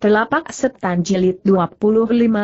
Telapak Setan Jilid 25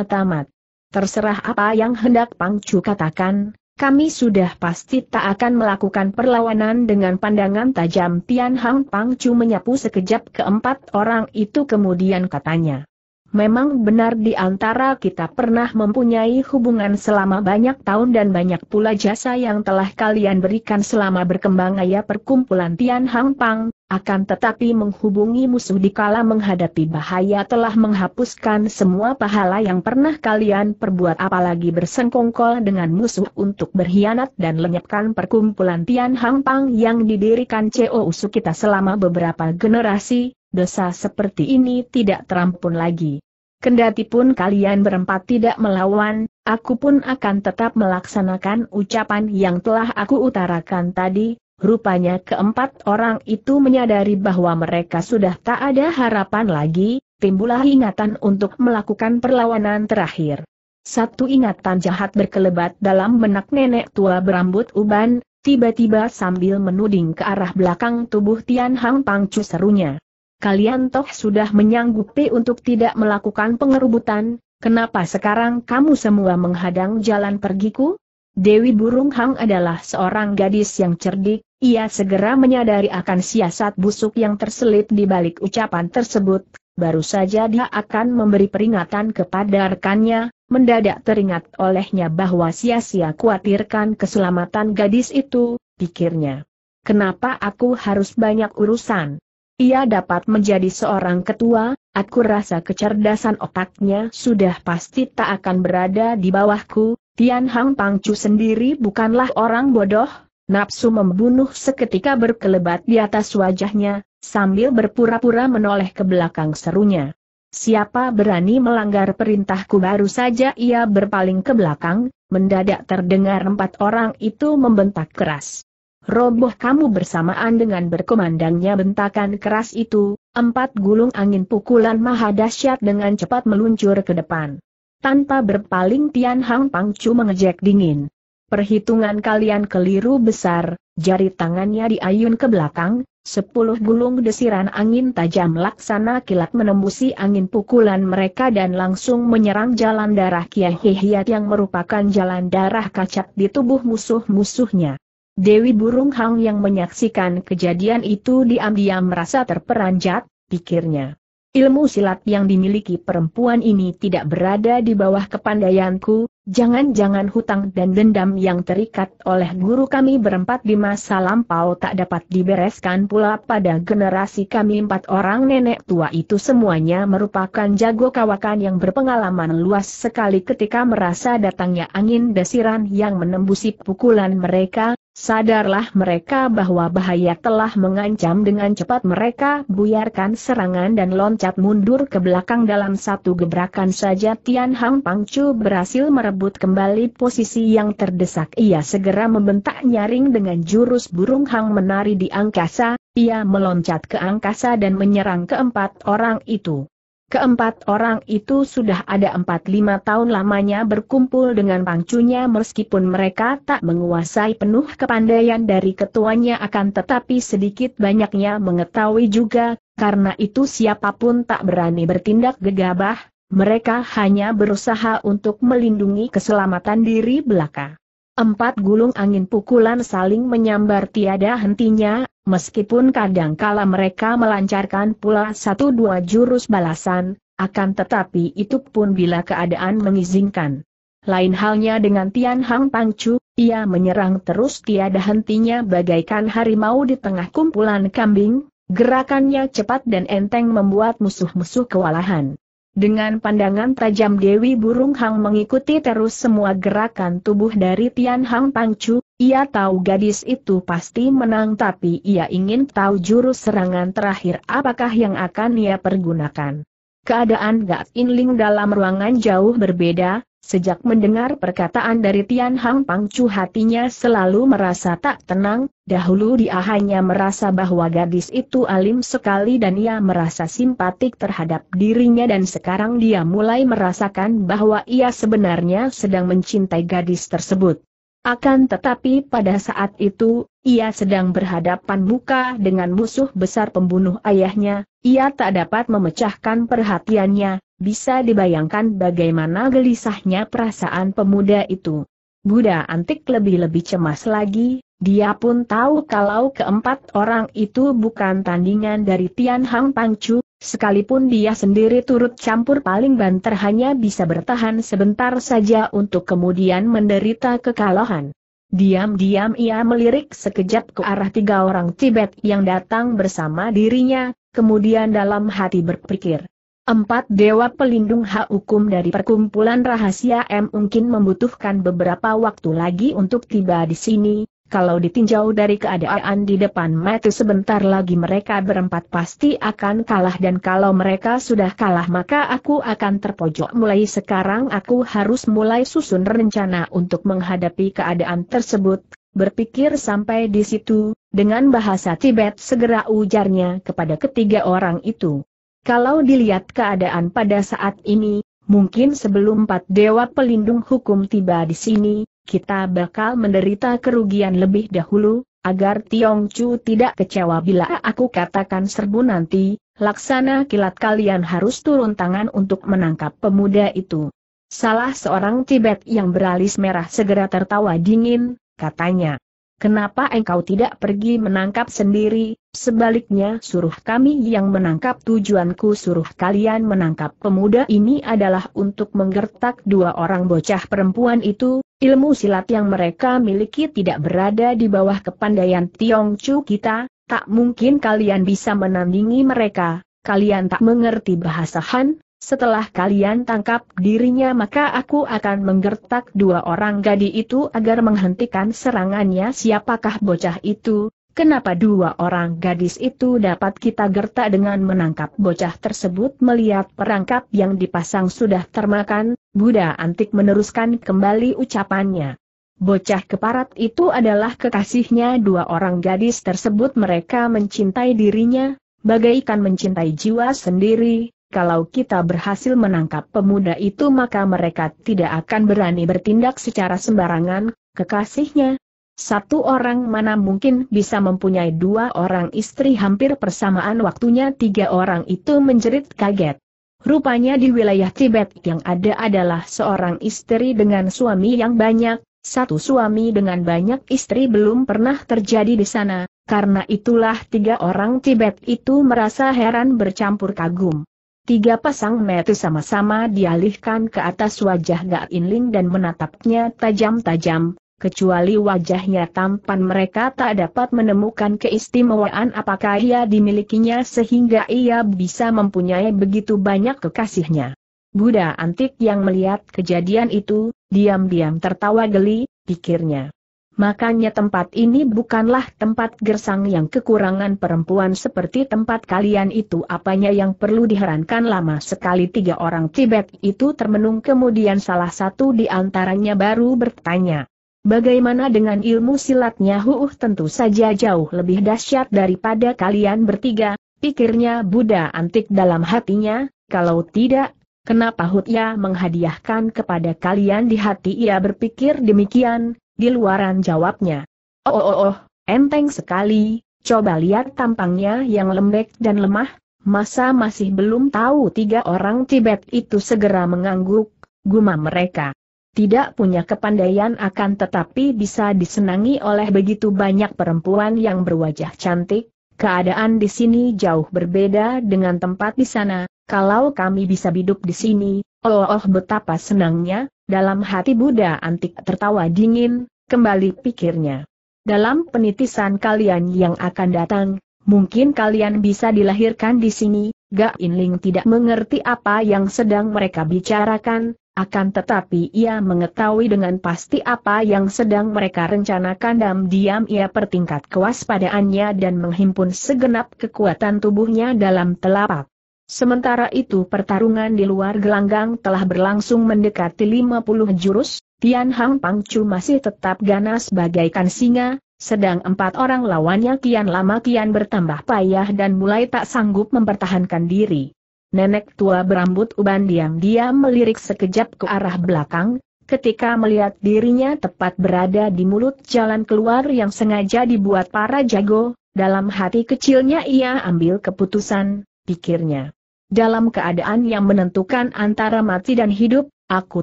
Tamat. Terserah apa yang hendak Pangcu katakan, kami sudah pasti tak akan melakukan perlawanan dengan pandangan tajam Tian Hang Pangcu menyapu sekejap keempat orang itu kemudian katanya. Memang benar di antara kita pernah mempunyai hubungan selama banyak tahun dan banyak pula jasa yang telah kalian berikan selama berkembang ayah perkumpulan Tian Hang Pang, akan tetapi menghubungi musuh di kala menghadapi bahaya telah menghapuskan semua pahala yang pernah kalian perbuat apalagi bersengkongkol dengan musuh untuk berkhianat dan lenyapkan perkumpulan Tian Hang Pang yang didirikan Usu kita selama beberapa generasi, dosa seperti ini tidak terampun lagi. Kendati pun kalian berempat tidak melawan, aku pun akan tetap melaksanakan ucapan yang telah aku utarakan tadi, Rupanya keempat orang itu menyadari bahwa mereka sudah tak ada harapan lagi, timbullah ingatan untuk melakukan perlawanan terakhir. Satu ingatan jahat berkelebat dalam benak nenek tua berambut uban, tiba-tiba sambil menuding ke arah belakang tubuh Tian Hang Pangcu serunya. Kalian toh sudah menyanggupi untuk tidak melakukan pengerubutan, kenapa sekarang kamu semua menghadang jalan pergiku? Dewi Burung Hang adalah seorang gadis yang cerdik, ia segera menyadari akan siasat busuk yang terselip di balik ucapan tersebut, baru saja dia akan memberi peringatan kepada rekannya, mendadak teringat olehnya bahwa sia-sia kuatirkan keselamatan gadis itu, pikirnya. Kenapa aku harus banyak urusan? Ia dapat menjadi seorang ketua, aku rasa kecerdasan otaknya sudah pasti tak akan berada di bawahku, Tian Hang Pangcu sendiri bukanlah orang bodoh, Napsu membunuh seketika berkelebat di atas wajahnya, sambil berpura-pura menoleh ke belakang serunya. Siapa berani melanggar perintahku baru saja ia berpaling ke belakang, mendadak terdengar empat orang itu membentak keras. Roboh kamu bersamaan dengan berkomandangnya bentakan keras itu, empat gulung angin pukulan maha dahsyat dengan cepat meluncur ke depan. Tanpa berpaling Tian Hang Pangcu mengejek dingin. Perhitungan kalian keliru besar, jari tangannya diayun ke belakang, sepuluh gulung desiran angin tajam laksana kilat menembusi angin pukulan mereka dan langsung menyerang jalan darah kiahihiat yang merupakan jalan darah kacat di tubuh musuh-musuhnya. Dewi Burung Hang yang menyaksikan kejadian itu diam-diam merasa terperanjat, pikirnya. Ilmu silat yang dimiliki perempuan ini tidak berada di bawah kepandaianku, Jangan-jangan hutang dan dendam yang terikat oleh guru kami berempat di masa lampau tak dapat dibereskan pula pada generasi kami empat orang nenek tua itu semuanya merupakan jago kawakan yang berpengalaman luas sekali ketika merasa datangnya angin desiran yang menembusi pukulan mereka, Sadarlah mereka bahwa bahaya telah mengancam dengan cepat mereka buyarkan serangan dan loncat mundur ke belakang dalam satu gebrakan saja Tian Hang Pangcu berhasil merebut kembali posisi yang terdesak. Ia segera membentak nyaring dengan jurus burung hang menari di angkasa, ia meloncat ke angkasa dan menyerang keempat orang itu. Keempat orang itu sudah ada empat lima tahun lamanya berkumpul dengan pangcunya meskipun mereka tak menguasai penuh kepandaian dari ketuanya akan tetapi sedikit banyaknya mengetahui juga, karena itu siapapun tak berani bertindak gegabah, mereka hanya berusaha untuk melindungi keselamatan diri belaka. Empat gulung angin pukulan saling menyambar tiada hentinya, meskipun kadangkala mereka melancarkan pula satu dua jurus balasan, akan tetapi itu pun bila keadaan mengizinkan. Lain halnya dengan Tian Hang Pangcu, ia menyerang terus tiada hentinya bagaikan harimau di tengah kumpulan kambing, gerakannya cepat dan enteng membuat musuh-musuh kewalahan. Dengan pandangan tajam Dewi Burung Hang mengikuti terus semua gerakan tubuh dari Tian Hang Pangcu, ia tahu gadis itu pasti menang tapi ia ingin tahu jurus serangan terakhir apakah yang akan ia pergunakan. Keadaan Gak Inling dalam ruangan jauh berbeda, Sejak mendengar perkataan dari Tian Hang Pangcu hatinya selalu merasa tak tenang, dahulu dia hanya merasa bahwa gadis itu alim sekali dan ia merasa simpatik terhadap dirinya dan sekarang dia mulai merasakan bahwa ia sebenarnya sedang mencintai gadis tersebut. Akan tetapi pada saat itu, ia sedang berhadapan muka dengan musuh besar pembunuh ayahnya, ia tak dapat memecahkan perhatiannya, bisa dibayangkan bagaimana gelisahnya perasaan pemuda itu. Buddha antik lebih-lebih cemas lagi, dia pun tahu kalau keempat orang itu bukan tandingan dari Tian Hang Pangcu, sekalipun dia sendiri turut campur paling banter hanya bisa bertahan sebentar saja untuk kemudian menderita kekalahan. Diam-diam ia melirik sekejap ke arah tiga orang Tibet yang datang bersama dirinya, kemudian dalam hati berpikir. Empat dewa pelindung hak hukum dari perkumpulan rahasia M mungkin membutuhkan beberapa waktu lagi untuk tiba di sini, kalau ditinjau dari keadaan di depan mata sebentar lagi mereka berempat pasti akan kalah dan kalau mereka sudah kalah maka aku akan terpojok mulai sekarang aku harus mulai susun rencana untuk menghadapi keadaan tersebut, berpikir sampai di situ, dengan bahasa Tibet segera ujarnya kepada ketiga orang itu. Kalau dilihat keadaan pada saat ini, mungkin sebelum empat dewa pelindung hukum tiba di sini, kita bakal menderita kerugian lebih dahulu, agar Tiong Chu tidak kecewa bila aku katakan serbu nanti, laksana kilat kalian harus turun tangan untuk menangkap pemuda itu. Salah seorang Tibet yang beralis merah segera tertawa dingin, katanya. Kenapa engkau tidak pergi menangkap sendiri, sebaliknya suruh kami yang menangkap tujuanku suruh kalian menangkap pemuda ini adalah untuk menggertak dua orang bocah perempuan itu, Ilmu silat yang mereka miliki tidak berada di bawah kepandaian Tiong Tiongcu kita, tak mungkin kalian bisa menandingi mereka, kalian tak mengerti bahasa Han, setelah kalian tangkap dirinya maka aku akan menggertak dua orang gadis itu agar menghentikan serangannya siapakah bocah itu, Kenapa dua orang gadis itu dapat kita gertak dengan menangkap bocah tersebut melihat perangkap yang dipasang sudah termakan, Buddha antik meneruskan kembali ucapannya. Bocah keparat itu adalah kekasihnya dua orang gadis tersebut mereka mencintai dirinya, bagaikan mencintai jiwa sendiri, kalau kita berhasil menangkap pemuda itu maka mereka tidak akan berani bertindak secara sembarangan, kekasihnya, satu orang mana mungkin bisa mempunyai dua orang istri hampir persamaan waktunya tiga orang itu menjerit kaget. Rupanya di wilayah Tibet yang ada adalah seorang istri dengan suami yang banyak, satu suami dengan banyak istri belum pernah terjadi di sana, karena itulah tiga orang Tibet itu merasa heran bercampur kagum. Tiga pasang mata sama-sama dialihkan ke atas wajah Gak Inling dan menatapnya tajam-tajam, kecuali wajahnya tampan mereka tak dapat menemukan keistimewaan apakah ia dimilikinya sehingga ia bisa mempunyai begitu banyak kekasihnya. Buddha antik yang melihat kejadian itu, diam-diam tertawa geli, pikirnya. Makanya tempat ini bukanlah tempat gersang yang kekurangan perempuan seperti tempat kalian itu apanya yang perlu diherankan lama sekali tiga orang Tibet itu termenung kemudian salah satu di antaranya baru bertanya. Bagaimana dengan ilmu silatnya Huuh tentu saja jauh lebih dahsyat daripada kalian bertiga, pikirnya Buddha antik dalam hatinya, kalau tidak, kenapa Hutya menghadiahkan kepada kalian di hati ia berpikir demikian, di luaran jawabnya. Oh oh oh, enteng sekali, coba lihat tampangnya yang lembek dan lemah, masa masih belum tahu tiga orang Tibet itu segera mengangguk, gumam mereka tidak punya kepandaian akan tetapi bisa disenangi oleh begitu banyak perempuan yang berwajah cantik, keadaan di sini jauh berbeda dengan tempat di sana, kalau kami bisa hidup di sini, oh oh betapa senangnya, dalam hati Buddha antik tertawa dingin, kembali pikirnya. Dalam penitisan kalian yang akan datang, mungkin kalian bisa dilahirkan di sini, Gak Inling tidak mengerti apa yang sedang mereka bicarakan, akan tetapi ia mengetahui dengan pasti apa yang sedang mereka rencanakan dan diam ia pertingkat kewaspadaannya dan menghimpun segenap kekuatan tubuhnya dalam telapak. Sementara itu pertarungan di luar gelanggang telah berlangsung mendekati 50 jurus, Tian Hang Pangcu masih tetap ganas bagaikan singa, sedang empat orang lawannya kian lama kian bertambah payah dan mulai tak sanggup mempertahankan diri nenek tua berambut uban diam-diam melirik sekejap ke arah belakang, ketika melihat dirinya tepat berada di mulut jalan keluar yang sengaja dibuat para jago, dalam hati kecilnya ia ambil keputusan, pikirnya. Dalam keadaan yang menentukan antara mati dan hidup, aku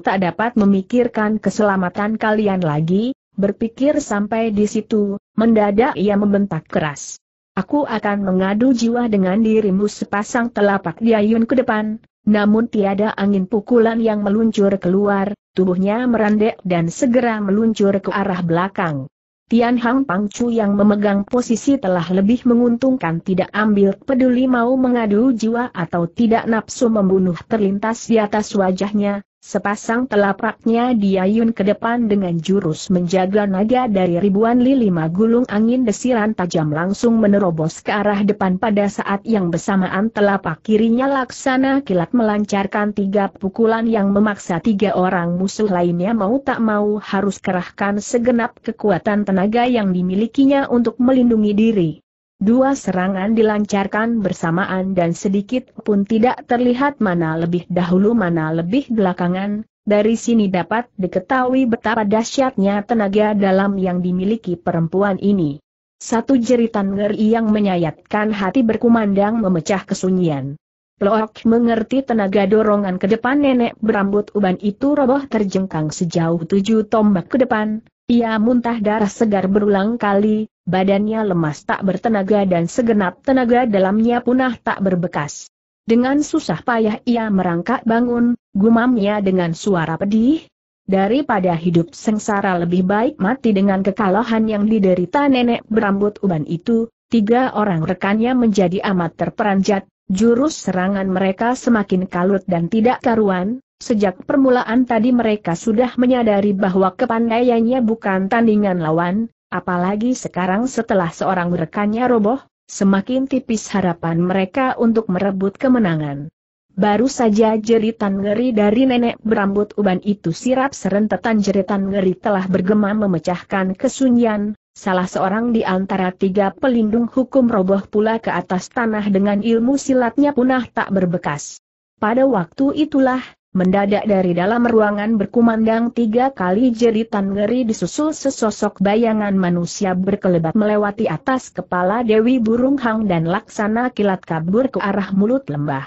tak dapat memikirkan keselamatan kalian lagi, berpikir sampai di situ, mendadak ia membentak keras. Aku akan mengadu jiwa dengan dirimu sepasang telapak diayun ke depan, namun tiada angin pukulan yang meluncur keluar, tubuhnya merendek dan segera meluncur ke arah belakang. Tian Hang Chu yang memegang posisi telah lebih menguntungkan tidak ambil peduli mau mengadu jiwa atau tidak nafsu membunuh terlintas di atas wajahnya, Sepasang telapaknya diayun ke depan dengan jurus menjaga naga dari ribuan lilima gulung angin desiran tajam langsung menerobos ke arah depan pada saat yang bersamaan telapak kirinya laksana kilat melancarkan tiga pukulan yang memaksa tiga orang musuh lainnya mau tak mau harus kerahkan segenap kekuatan tenaga yang dimilikinya untuk melindungi diri. Dua serangan dilancarkan bersamaan dan sedikit pun tidak terlihat mana lebih dahulu mana lebih belakangan, dari sini dapat diketahui betapa dahsyatnya tenaga dalam yang dimiliki perempuan ini. Satu jeritan ngeri yang menyayatkan hati berkumandang memecah kesunyian. Plok mengerti tenaga dorongan ke depan nenek berambut uban itu roboh terjengkang sejauh tujuh tombak ke depan, ia muntah darah segar berulang kali, badannya lemas tak bertenaga dan segenap tenaga dalamnya punah tak berbekas. Dengan susah payah ia merangkak bangun, gumamnya dengan suara pedih. Daripada hidup sengsara lebih baik mati dengan kekalahan yang diderita nenek berambut uban itu, tiga orang rekannya menjadi amat terperanjat, jurus serangan mereka semakin kalut dan tidak karuan, Sejak permulaan tadi mereka sudah menyadari bahwa kepandaiannya bukan tandingan lawan, apalagi sekarang setelah seorang rekannya roboh, semakin tipis harapan mereka untuk merebut kemenangan. Baru saja jeritan ngeri dari nenek berambut uban itu sirap serentetan jeritan ngeri telah bergema memecahkan kesunyian, salah seorang di antara tiga pelindung hukum roboh pula ke atas tanah dengan ilmu silatnya punah tak berbekas. Pada waktu itulah, Mendadak dari dalam ruangan berkumandang tiga kali jeritan ngeri disusul sesosok bayangan manusia berkelebat melewati atas kepala Dewi Burung Hang dan laksana kilat kabur ke arah mulut lembah.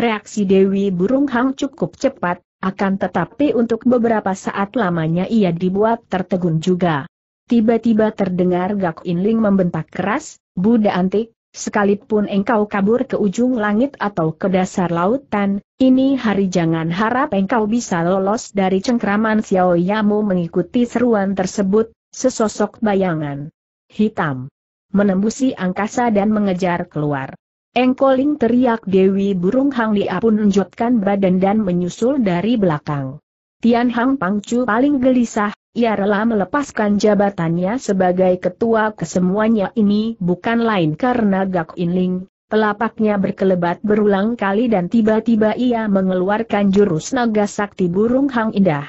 Reaksi Dewi Burung Hang cukup cepat, akan tetapi untuk beberapa saat lamanya ia dibuat tertegun juga. Tiba-tiba terdengar Gak Inling membentak keras, Buddha antik, Sekalipun engkau kabur ke ujung langit atau ke dasar lautan, ini hari jangan harap engkau bisa lolos dari cengkraman Xiao Yamu mengikuti seruan tersebut, sesosok bayangan hitam menembusi angkasa dan mengejar keluar. Engkoling teriak Dewi Burung Hang Lia pun menjotkan badan dan menyusul dari belakang. Tian Hang Pangcu paling gelisah, ia rela melepaskan jabatannya sebagai ketua kesemuanya ini bukan lain karena Gak Inling, Pelapaknya berkelebat berulang kali dan tiba-tiba ia mengeluarkan jurus naga sakti burung hang indah.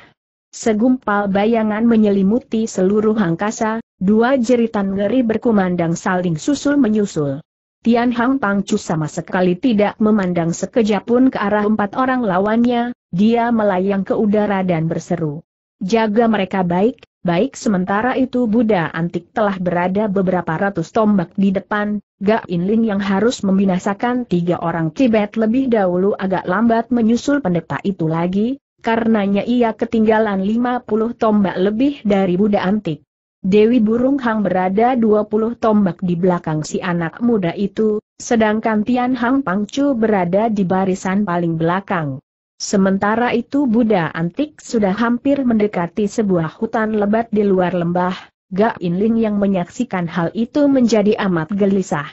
Segumpal bayangan menyelimuti seluruh angkasa, dua jeritan ngeri berkumandang saling susul menyusul. Tian Hang Pangcu sama sekali tidak memandang sekejap pun ke arah empat orang lawannya, dia melayang ke udara dan berseru. Jaga mereka baik, baik sementara itu Buddha antik telah berada beberapa ratus tombak di depan, Ga Inling yang harus membinasakan tiga orang Tibet lebih dahulu agak lambat menyusul pendeta itu lagi, karenanya ia ketinggalan lima puluh tombak lebih dari Buddha antik. Dewi Burung Hang berada dua puluh tombak di belakang si anak muda itu, sedangkan Tian Hang Pangcu berada di barisan paling belakang. Sementara itu Buddha antik sudah hampir mendekati sebuah hutan lebat di luar lembah, Ga Inling yang menyaksikan hal itu menjadi amat gelisah.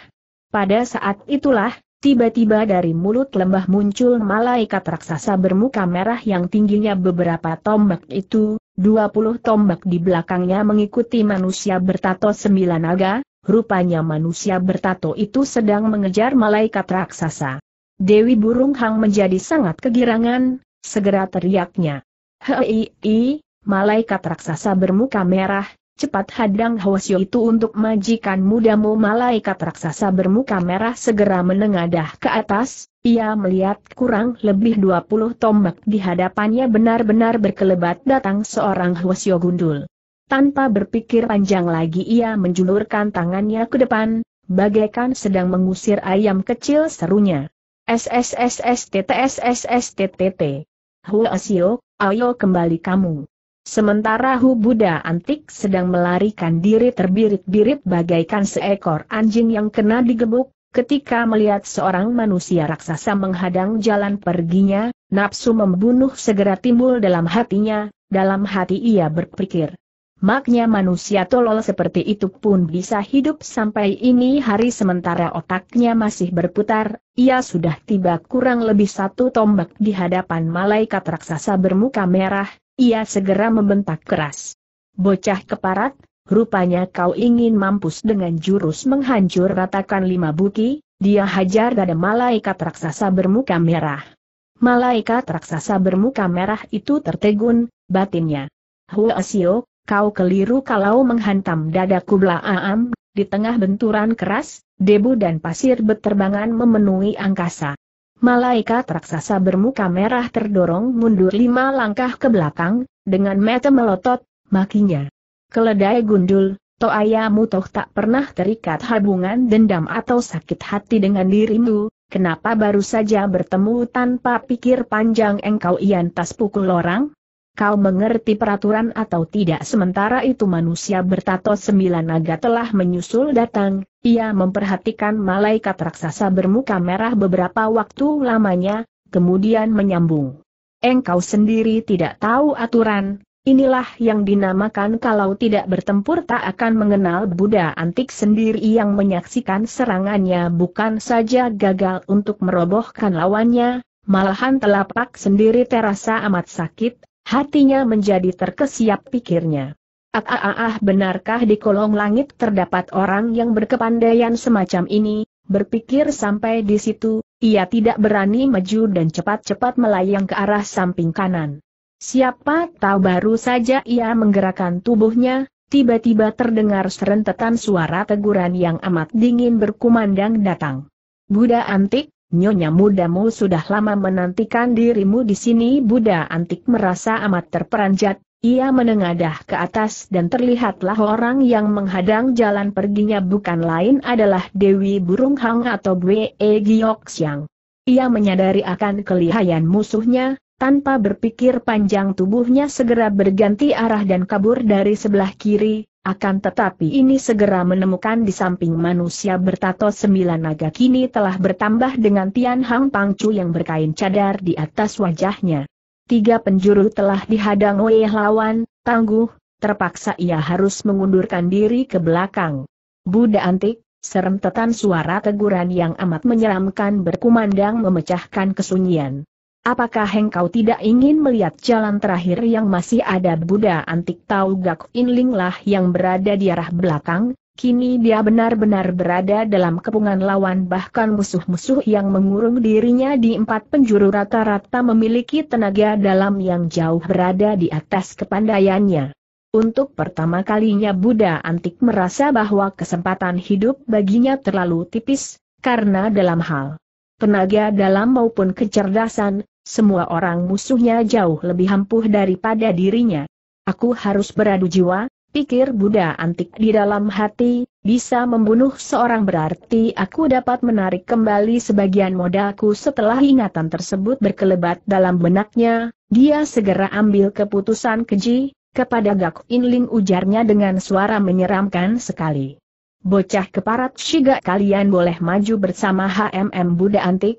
Pada saat itulah, tiba-tiba dari mulut lembah muncul malaikat raksasa bermuka merah yang tingginya beberapa tombak itu, 20 tombak di belakangnya mengikuti manusia bertato sembilan naga, rupanya manusia bertato itu sedang mengejar malaikat raksasa. Dewi Burung Hang menjadi sangat kegirangan, segera teriaknya. Hei, malaikat raksasa bermuka merah, cepat hadang Hwasyo itu untuk majikan mudamu malaikat raksasa bermuka merah segera menengadah ke atas, ia melihat kurang lebih 20 tombak di hadapannya benar-benar berkelebat datang seorang Hwasyo gundul. Tanpa berpikir panjang lagi ia menjulurkan tangannya ke depan, bagaikan sedang mengusir ayam kecil serunya. SSSSTTSSSTTT. Asio, ayo kembali kamu. Sementara Hu Buddha antik sedang melarikan diri terbirit-birit bagaikan seekor anjing yang kena digebuk, ketika melihat seorang manusia raksasa menghadang jalan perginya, nafsu membunuh segera timbul dalam hatinya, dalam hati ia berpikir, maknya manusia tolol seperti itu pun bisa hidup sampai ini hari sementara otaknya masih berputar, ia sudah tiba kurang lebih satu tombak di hadapan malaikat raksasa bermuka merah, ia segera membentak keras. Bocah keparat, rupanya kau ingin mampus dengan jurus menghancur ratakan lima buki, dia hajar dada malaikat raksasa bermuka merah. Malaikat raksasa bermuka merah itu tertegun, batinnya. Siok, kau keliru kalau menghantam dadaku belaam, di tengah benturan keras, debu dan pasir beterbangan memenuhi angkasa. Malaikat raksasa bermuka merah terdorong mundur lima langkah ke belakang, dengan mata melotot, makinya. Keledai gundul, ayamu toh tak pernah terikat hubungan dendam atau sakit hati dengan dirimu, kenapa baru saja bertemu tanpa pikir panjang engkau iantas pukul orang? Kau mengerti peraturan atau tidak sementara itu manusia bertato sembilan naga telah menyusul datang, ia memperhatikan malaikat raksasa bermuka merah beberapa waktu lamanya, kemudian menyambung. Engkau sendiri tidak tahu aturan, inilah yang dinamakan kalau tidak bertempur tak akan mengenal Buddha antik sendiri yang menyaksikan serangannya bukan saja gagal untuk merobohkan lawannya, malahan telapak sendiri terasa amat sakit Hatinya menjadi terkesiap pikirnya. Ah, ah, ah, ah, benarkah di kolong langit terdapat orang yang berkepandaian semacam ini? Berpikir sampai di situ, ia tidak berani maju dan cepat-cepat melayang ke arah samping kanan. Siapa tahu baru saja ia menggerakkan tubuhnya, tiba-tiba terdengar serentetan suara teguran yang amat dingin berkumandang datang. Buddha antik, Nyonya mudamu sudah lama menantikan dirimu di sini Buddha antik merasa amat terperanjat, ia menengadah ke atas dan terlihatlah orang yang menghadang jalan perginya bukan lain adalah Dewi Burung Hang atau Bwe e Giok Siang. Ia menyadari akan kelihayan musuhnya, tanpa berpikir panjang tubuhnya segera berganti arah dan kabur dari sebelah kiri, akan tetapi ini segera menemukan di samping manusia bertato sembilan naga kini telah bertambah dengan Tian Hang Pangcu yang berkain cadar di atas wajahnya. Tiga penjuru telah dihadang oleh lawan, tangguh, terpaksa ia harus mengundurkan diri ke belakang. Buddha antik, serentetan suara teguran yang amat menyeramkan berkumandang memecahkan kesunyian. Apakah engkau tidak ingin melihat jalan terakhir yang masih ada Buddha antik Tau Gak Inling lah yang berada di arah belakang? Kini dia benar-benar berada dalam kepungan lawan bahkan musuh-musuh yang mengurung dirinya di empat penjuru rata-rata memiliki tenaga dalam yang jauh berada di atas kepandaiannya. Untuk pertama kalinya Buddha antik merasa bahwa kesempatan hidup baginya terlalu tipis, karena dalam hal tenaga dalam maupun kecerdasan, semua orang musuhnya jauh lebih ampuh daripada dirinya. Aku harus beradu jiwa, pikir Buddha antik di dalam hati, bisa membunuh seorang berarti aku dapat menarik kembali sebagian modalku setelah ingatan tersebut berkelebat dalam benaknya, dia segera ambil keputusan keji, kepada Gak Inling ujarnya dengan suara menyeramkan sekali. Bocah keparat Shiga kalian boleh maju bersama HMM Buddha antik,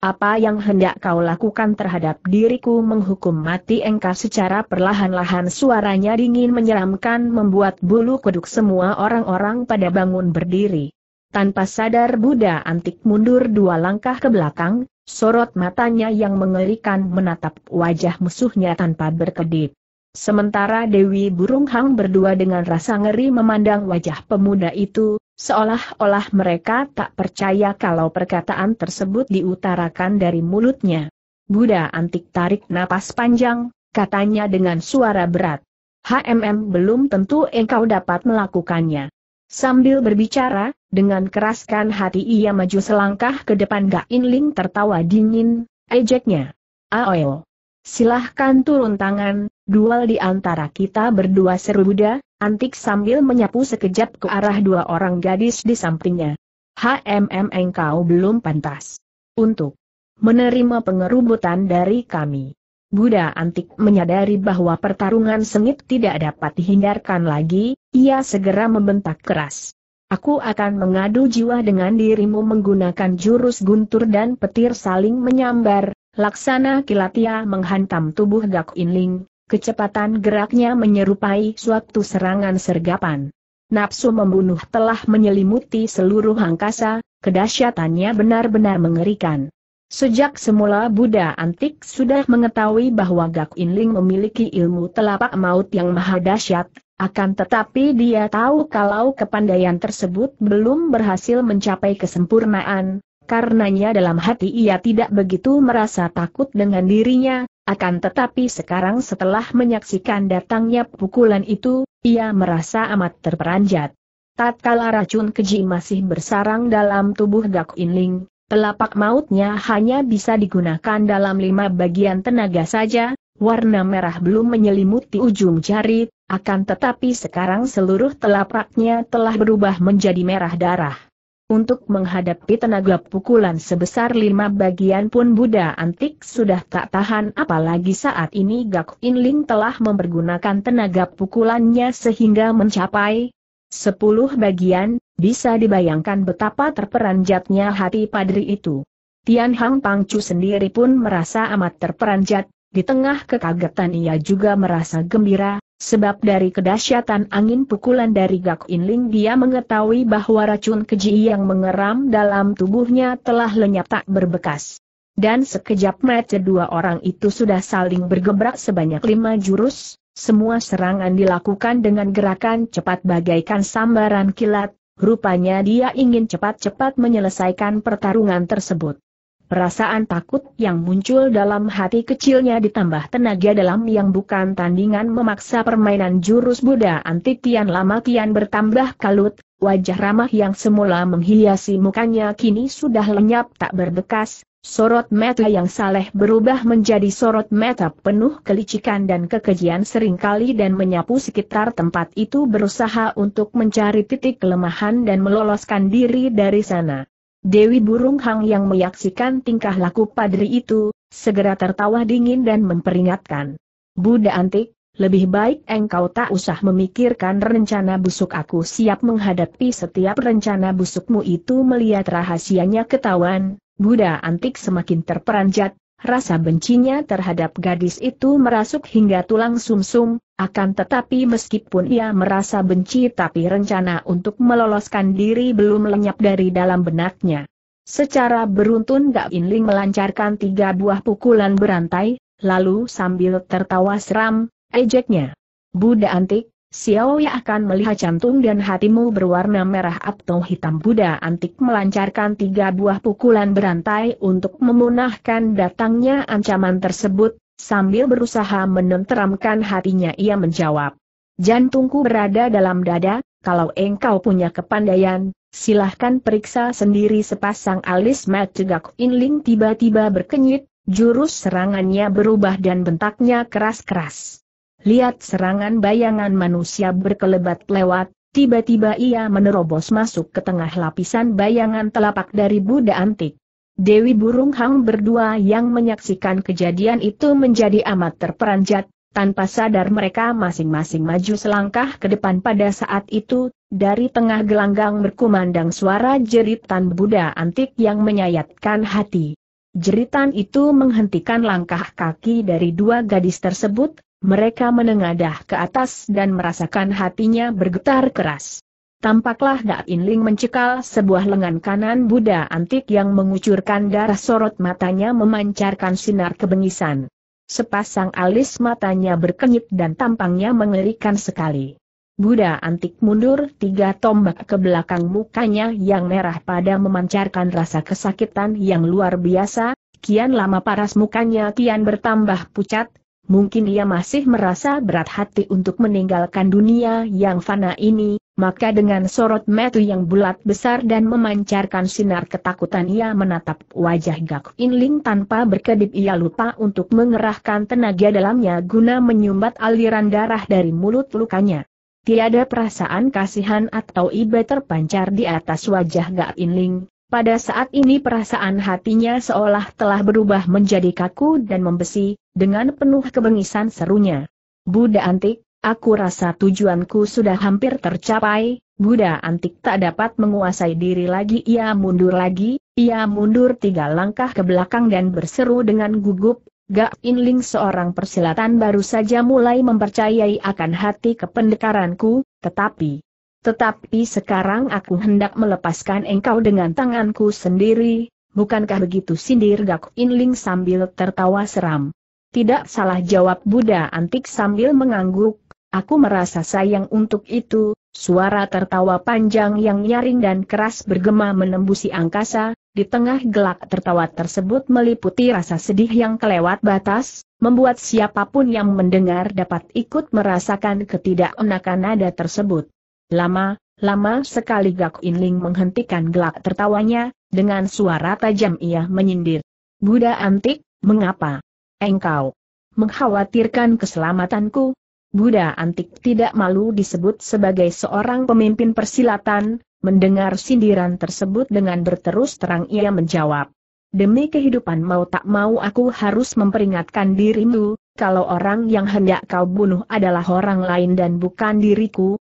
Apa yang hendak kau lakukan terhadap diriku menghukum mati engkau secara perlahan-lahan suaranya dingin menyeramkan membuat bulu kuduk semua orang-orang pada bangun berdiri. Tanpa sadar Buddha antik mundur dua langkah ke belakang, sorot matanya yang mengerikan menatap wajah musuhnya tanpa berkedip. Sementara Dewi Burung Hang berdua dengan rasa ngeri memandang wajah pemuda itu, Seolah-olah mereka tak percaya kalau perkataan tersebut diutarakan dari mulutnya. Buddha antik tarik napas panjang, katanya dengan suara berat. HMM belum tentu engkau dapat melakukannya. Sambil berbicara, dengan keraskan hati ia maju selangkah ke depan Gak Inling tertawa dingin, ejeknya. Aoyo. Silahkan turun tangan, duel di antara kita berdua seru Buddha, antik sambil menyapu sekejap ke arah dua orang gadis di sampingnya. HMM engkau belum pantas. Untuk menerima pengerubutan dari kami. Buddha antik menyadari bahwa pertarungan sengit tidak dapat dihindarkan lagi, ia segera membentak keras. Aku akan mengadu jiwa dengan dirimu menggunakan jurus guntur dan petir saling menyambar, Laksana Kilatia menghantam tubuh Gak Inling, kecepatan geraknya menyerupai suatu serangan sergapan. Napsu membunuh telah menyelimuti seluruh angkasa, kedahsyatannya benar-benar mengerikan. Sejak semula Buddha antik sudah mengetahui bahwa Gak Inling memiliki ilmu telapak maut yang maha dahsyat, akan tetapi dia tahu kalau kepandaian tersebut belum berhasil mencapai kesempurnaan, Karenanya dalam hati ia tidak begitu merasa takut dengan dirinya, akan tetapi sekarang setelah menyaksikan datangnya pukulan itu, ia merasa amat terperanjat. Tatkala racun keji masih bersarang dalam tubuh Gak Inling, telapak mautnya hanya bisa digunakan dalam lima bagian tenaga saja, warna merah belum menyelimuti ujung jari, akan tetapi sekarang seluruh telapaknya telah berubah menjadi merah darah. Untuk menghadapi tenaga pukulan sebesar lima bagian pun Buddha antik sudah tak tahan apalagi saat ini Gak Inling telah mempergunakan tenaga pukulannya sehingga mencapai sepuluh bagian, bisa dibayangkan betapa terperanjatnya hati padri itu. Tian Hang Chu sendiri pun merasa amat terperanjat, di tengah kekagetan ia juga merasa gembira, Sebab dari kedahsyatan angin pukulan dari Gak Inling dia mengetahui bahwa racun keji yang mengeram dalam tubuhnya telah lenyap tak berbekas. Dan sekejap mata dua orang itu sudah saling bergebrak sebanyak lima jurus, semua serangan dilakukan dengan gerakan cepat bagaikan sambaran kilat, rupanya dia ingin cepat-cepat menyelesaikan pertarungan tersebut. Perasaan takut yang muncul dalam hati kecilnya ditambah tenaga dalam yang bukan tandingan memaksa permainan jurus Buddha antik Tian lama kian bertambah kalut, wajah ramah yang semula menghiasi mukanya kini sudah lenyap tak berbekas, sorot mata yang saleh berubah menjadi sorot mata penuh kelicikan dan kekejian seringkali dan menyapu sekitar tempat itu berusaha untuk mencari titik kelemahan dan meloloskan diri dari sana. Dewi Burung Hang yang menyaksikan tingkah laku padri itu, segera tertawa dingin dan memperingatkan. Buddha antik, lebih baik engkau tak usah memikirkan rencana busuk aku siap menghadapi setiap rencana busukmu itu melihat rahasianya ketahuan. Buddha antik semakin terperanjat, Rasa bencinya terhadap gadis itu merasuk hingga tulang sumsum, -sum, akan tetapi meskipun ia merasa benci tapi rencana untuk meloloskan diri belum lenyap dari dalam benaknya. Secara beruntun Gak Inling melancarkan tiga buah pukulan berantai, lalu sambil tertawa seram, ejeknya. Buddha antik, Xiao Ya akan melihat jantung dan hatimu berwarna merah atau hitam Buddha antik melancarkan tiga buah pukulan berantai untuk memunahkan datangnya ancaman tersebut, sambil berusaha menenteramkan hatinya ia menjawab. Jantungku berada dalam dada, kalau engkau punya kepandaian, silahkan periksa sendiri sepasang alis mat cegak Inling tiba-tiba berkenyit, jurus serangannya berubah dan bentaknya keras-keras. Lihat serangan bayangan manusia berkelebat lewat, tiba-tiba ia menerobos masuk ke tengah lapisan bayangan telapak dari Buddha antik. Dewi Burung Hang berdua yang menyaksikan kejadian itu menjadi amat terperanjat, tanpa sadar mereka masing-masing maju selangkah ke depan pada saat itu, dari tengah gelanggang berkumandang suara jeritan Buddha antik yang menyayatkan hati. Jeritan itu menghentikan langkah kaki dari dua gadis tersebut, mereka menengadah ke atas dan merasakan hatinya bergetar keras. Tampaklah Da Inling mencekal sebuah lengan kanan Buddha antik yang mengucurkan darah sorot matanya memancarkan sinar kebengisan. Sepasang alis matanya berkenyit dan tampangnya mengerikan sekali. Buddha antik mundur tiga tombak ke belakang mukanya yang merah pada memancarkan rasa kesakitan yang luar biasa, kian lama paras mukanya kian bertambah pucat, mungkin ia masih merasa berat hati untuk meninggalkan dunia yang fana ini, maka dengan sorot metu yang bulat besar dan memancarkan sinar ketakutan ia menatap wajah Gak In Inling tanpa berkedip ia lupa untuk mengerahkan tenaga dalamnya guna menyumbat aliran darah dari mulut lukanya. Tiada perasaan kasihan atau iba terpancar di atas wajah Gak In Inling, pada saat ini perasaan hatinya seolah telah berubah menjadi kaku dan membesi, dengan penuh kebengisan serunya. Buddha antik, aku rasa tujuanku sudah hampir tercapai, Buddha antik tak dapat menguasai diri lagi ia mundur lagi, ia mundur tiga langkah ke belakang dan berseru dengan gugup, Gak Inling seorang persilatan baru saja mulai mempercayai akan hati kependekaranku, tetapi tetapi sekarang aku hendak melepaskan engkau dengan tanganku sendiri, bukankah begitu sindir Gak Inling sambil tertawa seram. Tidak salah jawab Buddha antik sambil mengangguk, aku merasa sayang untuk itu, suara tertawa panjang yang nyaring dan keras bergema menembusi angkasa, di tengah gelak tertawa tersebut meliputi rasa sedih yang kelewat batas, membuat siapapun yang mendengar dapat ikut merasakan ketidakenakan nada tersebut. Lama, lama sekali Gak Inling menghentikan gelak tertawanya, dengan suara tajam ia menyindir. Buddha antik, mengapa? Engkau mengkhawatirkan keselamatanku? Buddha antik tidak malu disebut sebagai seorang pemimpin persilatan, mendengar sindiran tersebut dengan berterus terang ia menjawab. Demi kehidupan mau tak mau aku harus memperingatkan dirimu, kalau orang yang hendak kau bunuh adalah orang lain dan bukan diriku,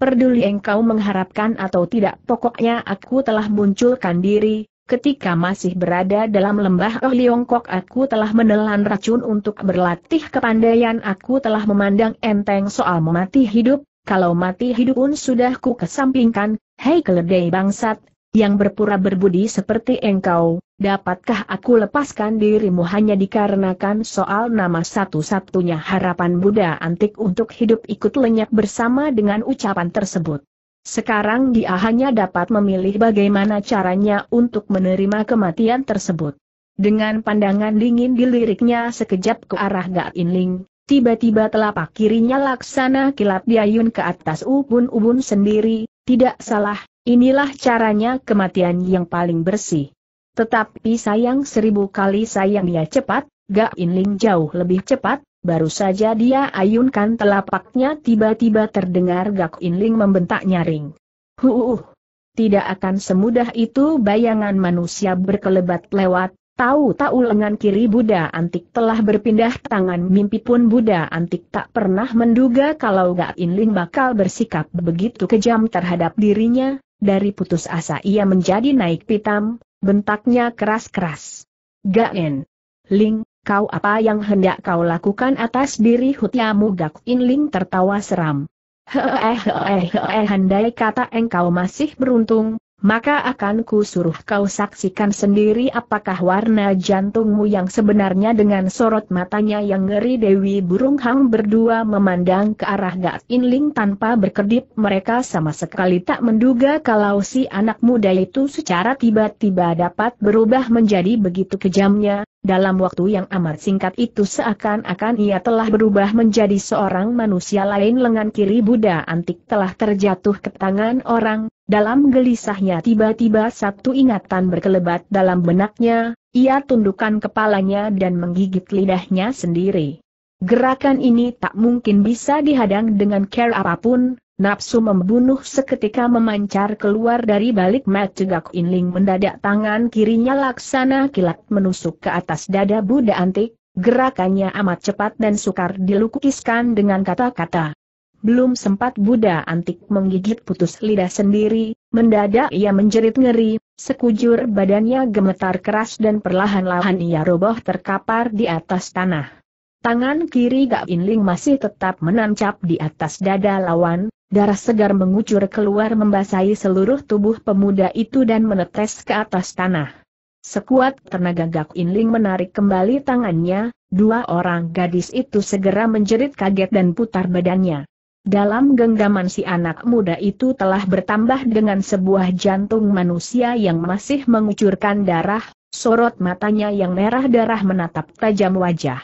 Perduli engkau mengharapkan atau tidak pokoknya aku telah munculkan diri, ketika masih berada dalam lembah Liongkok aku telah menelan racun untuk berlatih kepandaian aku telah memandang enteng soal mati hidup, kalau mati hidup pun sudah ku kesampingkan, hei keledai bangsat, yang berpura berbudi seperti engkau, dapatkah aku lepaskan dirimu hanya dikarenakan soal nama satu-satunya harapan Buddha antik untuk hidup ikut lenyap bersama dengan ucapan tersebut. Sekarang dia hanya dapat memilih bagaimana caranya untuk menerima kematian tersebut. Dengan pandangan dingin diliriknya sekejap ke arah Ga Inling, tiba-tiba telapak kirinya laksana kilat diayun ke atas ubun-ubun sendiri, tidak salah, Inilah caranya kematian yang paling bersih. Tetapi sayang seribu kali sayang sayangnya cepat, Gak Inling jauh lebih cepat, baru saja dia ayunkan telapaknya tiba-tiba terdengar Gak Inling membentak nyaring. Huuuh! Tidak akan semudah itu bayangan manusia berkelebat lewat, tahu-tahu lengan kiri Buddha antik telah berpindah tangan mimpi pun Buddha antik tak pernah menduga kalau Gak Inling bakal bersikap begitu kejam terhadap dirinya, dari putus asa ia menjadi naik pitam, bentaknya keras-keras. Gaen. Ling, kau apa yang hendak kau lakukan atas diri hutiamu Gak In Ling tertawa seram. Heeh handai kata engkau masih beruntung, maka akan ku suruh kau saksikan sendiri apakah warna jantungmu yang sebenarnya dengan sorot matanya yang ngeri Dewi Burung Hang berdua memandang ke arah Gak Inling tanpa berkedip mereka sama sekali tak menduga kalau si anak muda itu secara tiba-tiba dapat berubah menjadi begitu kejamnya, dalam waktu yang amat singkat itu seakan-akan ia telah berubah menjadi seorang manusia lain lengan kiri Buddha antik telah terjatuh ke tangan orang, dalam gelisahnya tiba-tiba satu ingatan berkelebat dalam benaknya, ia tundukkan kepalanya dan menggigit lidahnya sendiri. Gerakan ini tak mungkin bisa dihadang dengan care apapun, Nafsu membunuh seketika memancar keluar dari balik mat cegak inling mendadak tangan kirinya laksana kilat menusuk ke atas dada Buddha antik, gerakannya amat cepat dan sukar dilukiskan dengan kata-kata. Belum sempat Buddha antik menggigit putus lidah sendiri, mendadak ia menjerit ngeri, sekujur badannya gemetar keras dan perlahan-lahan ia roboh terkapar di atas tanah. Tangan kiri Gak Inling masih tetap menancap di atas dada lawan, darah segar mengucur keluar membasahi seluruh tubuh pemuda itu dan menetes ke atas tanah. Sekuat tenaga Gak Inling menarik kembali tangannya, dua orang gadis itu segera menjerit kaget dan putar badannya. Dalam genggaman si anak muda itu telah bertambah dengan sebuah jantung manusia yang masih mengucurkan darah, sorot matanya yang merah darah menatap tajam wajah.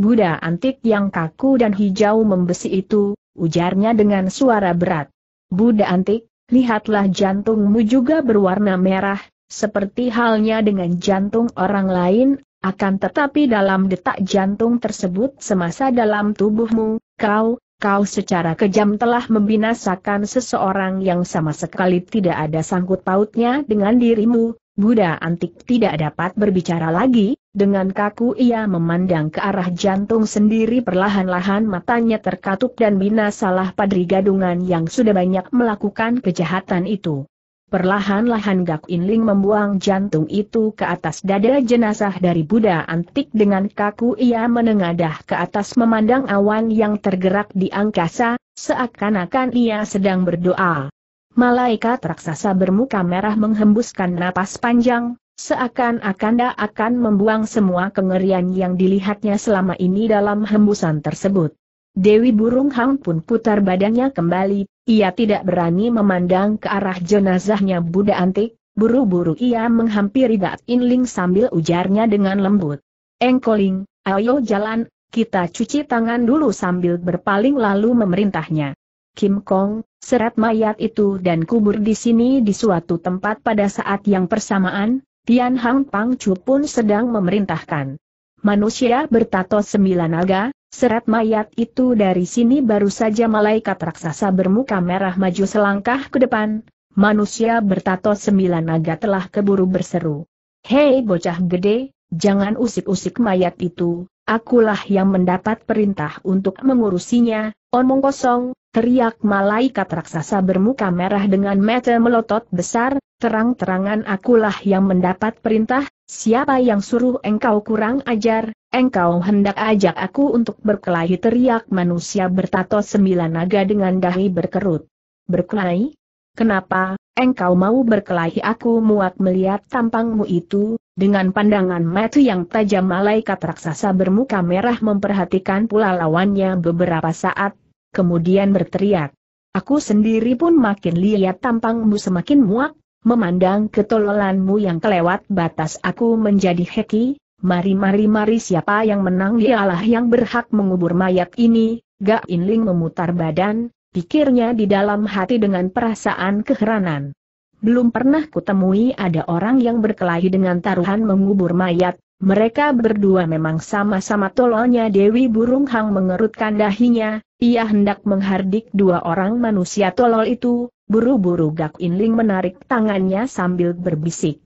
Buddha antik yang kaku dan hijau membesi itu, ujarnya dengan suara berat. Buddha antik, lihatlah jantungmu juga berwarna merah, seperti halnya dengan jantung orang lain, akan tetapi dalam detak jantung tersebut semasa dalam tubuhmu, kau, kau secara kejam telah membinasakan seseorang yang sama sekali tidak ada sangkut pautnya dengan dirimu, Buddha antik tidak dapat berbicara lagi, dengan kaku ia memandang ke arah jantung sendiri perlahan-lahan matanya terkatup dan binasalah padri gadungan yang sudah banyak melakukan kejahatan itu. Perlahan-lahan Gak Inling membuang jantung itu ke atas dada jenazah dari Buddha antik dengan kaku ia menengadah ke atas memandang awan yang tergerak di angkasa, seakan-akan ia sedang berdoa. Malaikat raksasa bermuka merah menghembuskan napas panjang, seakan-akan dia akan membuang semua kengerian yang dilihatnya selama ini dalam hembusan tersebut. Dewi Burung Hang pun putar badannya kembali, ia tidak berani memandang ke arah jenazahnya Buddha antik, buru-buru ia menghampiri Bat Inling sambil ujarnya dengan lembut. Engkoling, ayo jalan, kita cuci tangan dulu sambil berpaling lalu memerintahnya. Kim Kong, serat mayat itu dan kubur di sini di suatu tempat pada saat yang bersamaan, Tian Hang Pangcu pun sedang memerintahkan. Manusia bertato sembilan naga, Seret mayat itu dari sini baru saja malaikat raksasa bermuka merah maju selangkah ke depan, manusia bertato sembilan naga telah keburu berseru. Hei bocah gede, jangan usik-usik mayat itu, akulah yang mendapat perintah untuk mengurusinya, omong kosong, teriak malaikat raksasa bermuka merah dengan mata melotot besar, terang-terangan akulah yang mendapat perintah, siapa yang suruh engkau kurang ajar, Engkau hendak ajak aku untuk berkelahi teriak manusia bertato sembilan naga dengan dahi berkerut. Berkelahi? Kenapa, engkau mau berkelahi aku muak melihat tampangmu itu, dengan pandangan mata yang tajam malaikat raksasa bermuka merah memperhatikan pula lawannya beberapa saat, kemudian berteriak. Aku sendiri pun makin lihat tampangmu semakin muak, memandang ketololanmu yang kelewat batas aku menjadi heki, Mari mari mari siapa yang menang dialah ya yang berhak mengubur mayat ini, Ga Inling memutar badan, pikirnya di dalam hati dengan perasaan keheranan. Belum pernah kutemui ada orang yang berkelahi dengan taruhan mengubur mayat, mereka berdua memang sama-sama tololnya Dewi Burung Hang mengerutkan dahinya, ia hendak menghardik dua orang manusia tolol itu, buru-buru Gak Inling menarik tangannya sambil berbisik.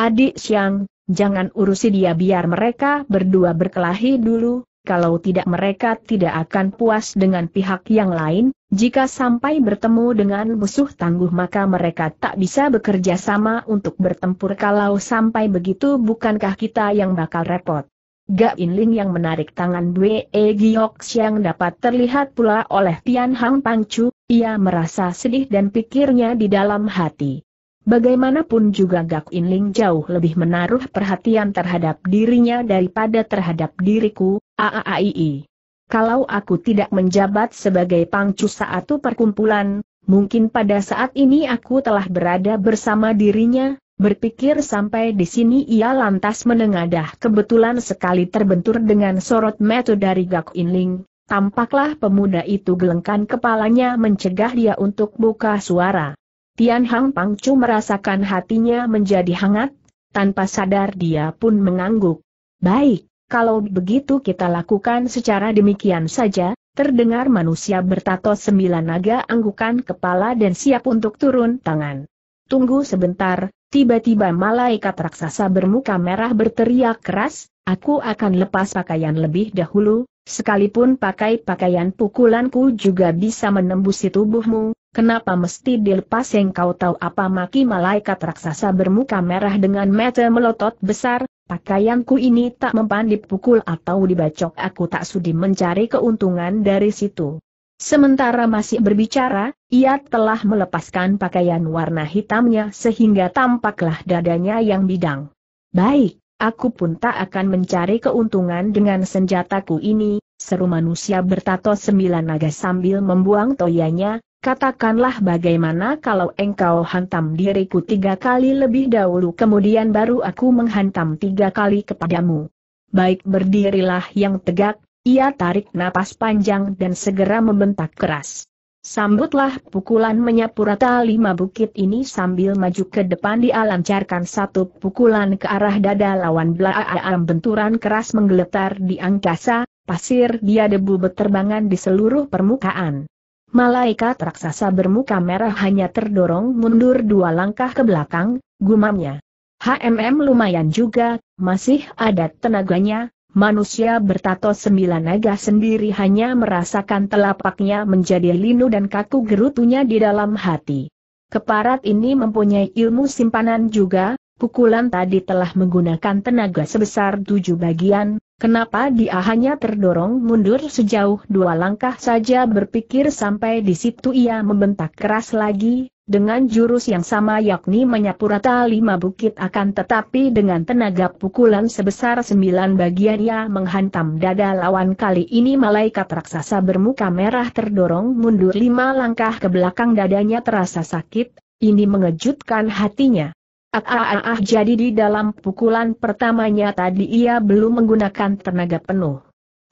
Adik Siang, Jangan urusi dia biar mereka berdua berkelahi dulu, kalau tidak mereka tidak akan puas dengan pihak yang lain, jika sampai bertemu dengan musuh tangguh maka mereka tak bisa bekerja sama untuk bertempur kalau sampai begitu bukankah kita yang bakal repot. Gak Inling yang menarik tangan Dwe e Giok dapat terlihat pula oleh Tian Hang Pangcu, ia merasa sedih dan pikirnya di dalam hati. Bagaimanapun juga Gak Inling jauh lebih menaruh perhatian terhadap dirinya daripada terhadap diriku, AAAII. Kalau aku tidak menjabat sebagai pangcu satu perkumpulan, mungkin pada saat ini aku telah berada bersama dirinya, berpikir sampai di sini ia lantas menengadah kebetulan sekali terbentur dengan sorot mata dari Gak Inling, tampaklah pemuda itu gelengkan kepalanya mencegah dia untuk buka suara. Tian Hang Pangcu merasakan hatinya menjadi hangat, tanpa sadar dia pun mengangguk. Baik, kalau begitu kita lakukan secara demikian saja, terdengar manusia bertato sembilan naga anggukan kepala dan siap untuk turun tangan. Tunggu sebentar, tiba-tiba malaikat raksasa bermuka merah berteriak keras, aku akan lepas pakaian lebih dahulu, sekalipun pakai pakaian pukulanku juga bisa menembusi tubuhmu, Kenapa mesti dilepas yang kau tahu apa maki malaikat raksasa bermuka merah dengan mata melotot besar, pakaianku ini tak mempan dipukul atau dibacok aku tak sudi mencari keuntungan dari situ. Sementara masih berbicara, ia telah melepaskan pakaian warna hitamnya sehingga tampaklah dadanya yang bidang. Baik, aku pun tak akan mencari keuntungan dengan senjataku ini, seru manusia bertato sembilan naga sambil membuang toyanya, Katakanlah bagaimana kalau engkau hantam diriku tiga kali lebih dahulu kemudian baru aku menghantam tiga kali kepadamu. Baik berdirilah yang tegak, ia tarik napas panjang dan segera membentak keras. Sambutlah pukulan menyapu rata lima bukit ini sambil maju ke depan dia lancarkan satu pukulan ke arah dada lawan belaaam benturan keras menggeletar di angkasa, pasir dia debu beterbangan di seluruh permukaan. Malaikat raksasa bermuka merah hanya terdorong mundur dua langkah ke belakang, gumamnya. HMM lumayan juga, masih ada tenaganya, manusia bertato sembilan naga sendiri hanya merasakan telapaknya menjadi linu dan kaku gerutunya di dalam hati. Keparat ini mempunyai ilmu simpanan juga, pukulan tadi telah menggunakan tenaga sebesar tujuh bagian, Kenapa dia hanya terdorong mundur sejauh dua langkah saja berpikir sampai di situ ia membentak keras lagi, dengan jurus yang sama yakni menyapu rata lima bukit akan tetapi dengan tenaga pukulan sebesar sembilan bagian ia menghantam dada lawan kali ini malaikat raksasa bermuka merah terdorong mundur lima langkah ke belakang dadanya terasa sakit, ini mengejutkan hatinya. Ah, jadi di dalam pukulan pertamanya tadi ia belum menggunakan tenaga penuh.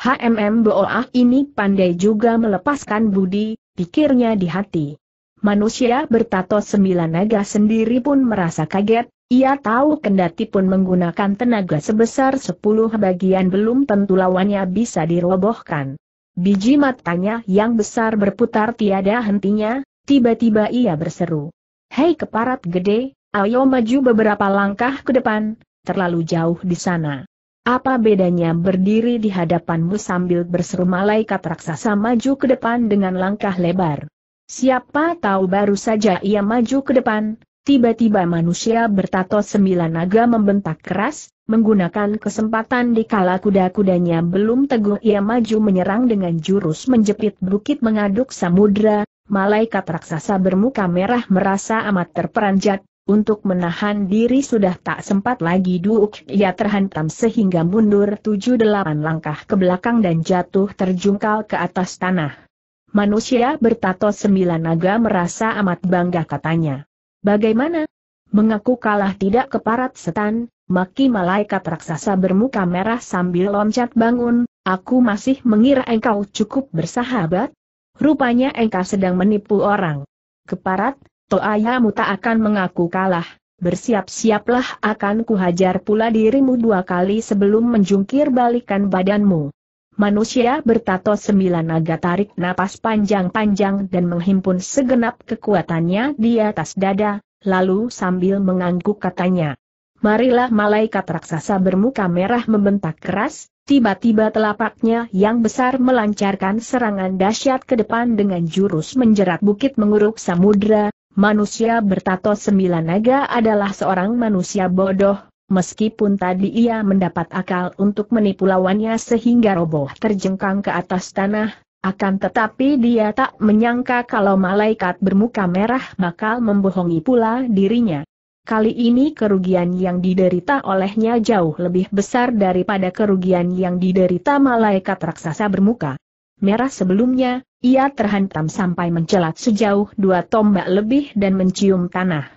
HMM Boah ini pandai juga melepaskan budi, pikirnya di hati. Manusia bertato sembilan naga sendiri pun merasa kaget, ia tahu kendati pun menggunakan tenaga sebesar sepuluh bagian belum tentu lawannya bisa dirobohkan. Biji matanya yang besar berputar tiada hentinya, tiba-tiba ia berseru. Hei keparat gede, Ayo maju beberapa langkah ke depan, terlalu jauh di sana. Apa bedanya berdiri di hadapanmu sambil berseru malaikat raksasa maju ke depan dengan langkah lebar? Siapa tahu baru saja ia maju ke depan, tiba-tiba manusia bertato sembilan naga membentak keras, menggunakan kesempatan di kala kuda-kudanya belum teguh ia maju menyerang dengan jurus menjepit bukit mengaduk samudra, malaikat raksasa bermuka merah merasa amat terperanjat, untuk menahan diri sudah tak sempat lagi Duuk ia terhantam sehingga mundur tujuh delapan langkah ke belakang dan jatuh terjungkal ke atas tanah. Manusia bertato sembilan naga merasa amat bangga katanya. Bagaimana? Mengaku kalah tidak keparat setan, maki malaikat raksasa bermuka merah sambil loncat bangun, aku masih mengira engkau cukup bersahabat. Rupanya engkau sedang menipu orang. Keparat, Toayamu tak akan mengaku kalah. Bersiap-siaplah akan kuhajar pula dirimu dua kali sebelum menjungkir balikan badanmu. Manusia bertato sembilan naga tarik napas panjang-panjang dan menghimpun segenap kekuatannya di atas dada, lalu sambil mengangguk katanya. Marilah malaikat raksasa bermuka merah membentak keras, tiba-tiba telapaknya yang besar melancarkan serangan dahsyat ke depan dengan jurus menjerat bukit menguruk samudra, Manusia bertato sembilan naga adalah seorang manusia bodoh, meskipun tadi ia mendapat akal untuk menipu lawannya sehingga roboh terjengkang ke atas tanah, akan tetapi dia tak menyangka kalau malaikat bermuka merah bakal membohongi pula dirinya. Kali ini kerugian yang diderita olehnya jauh lebih besar daripada kerugian yang diderita malaikat raksasa bermuka merah sebelumnya, ia terhantam sampai mencelat sejauh dua tombak lebih dan mencium tanah.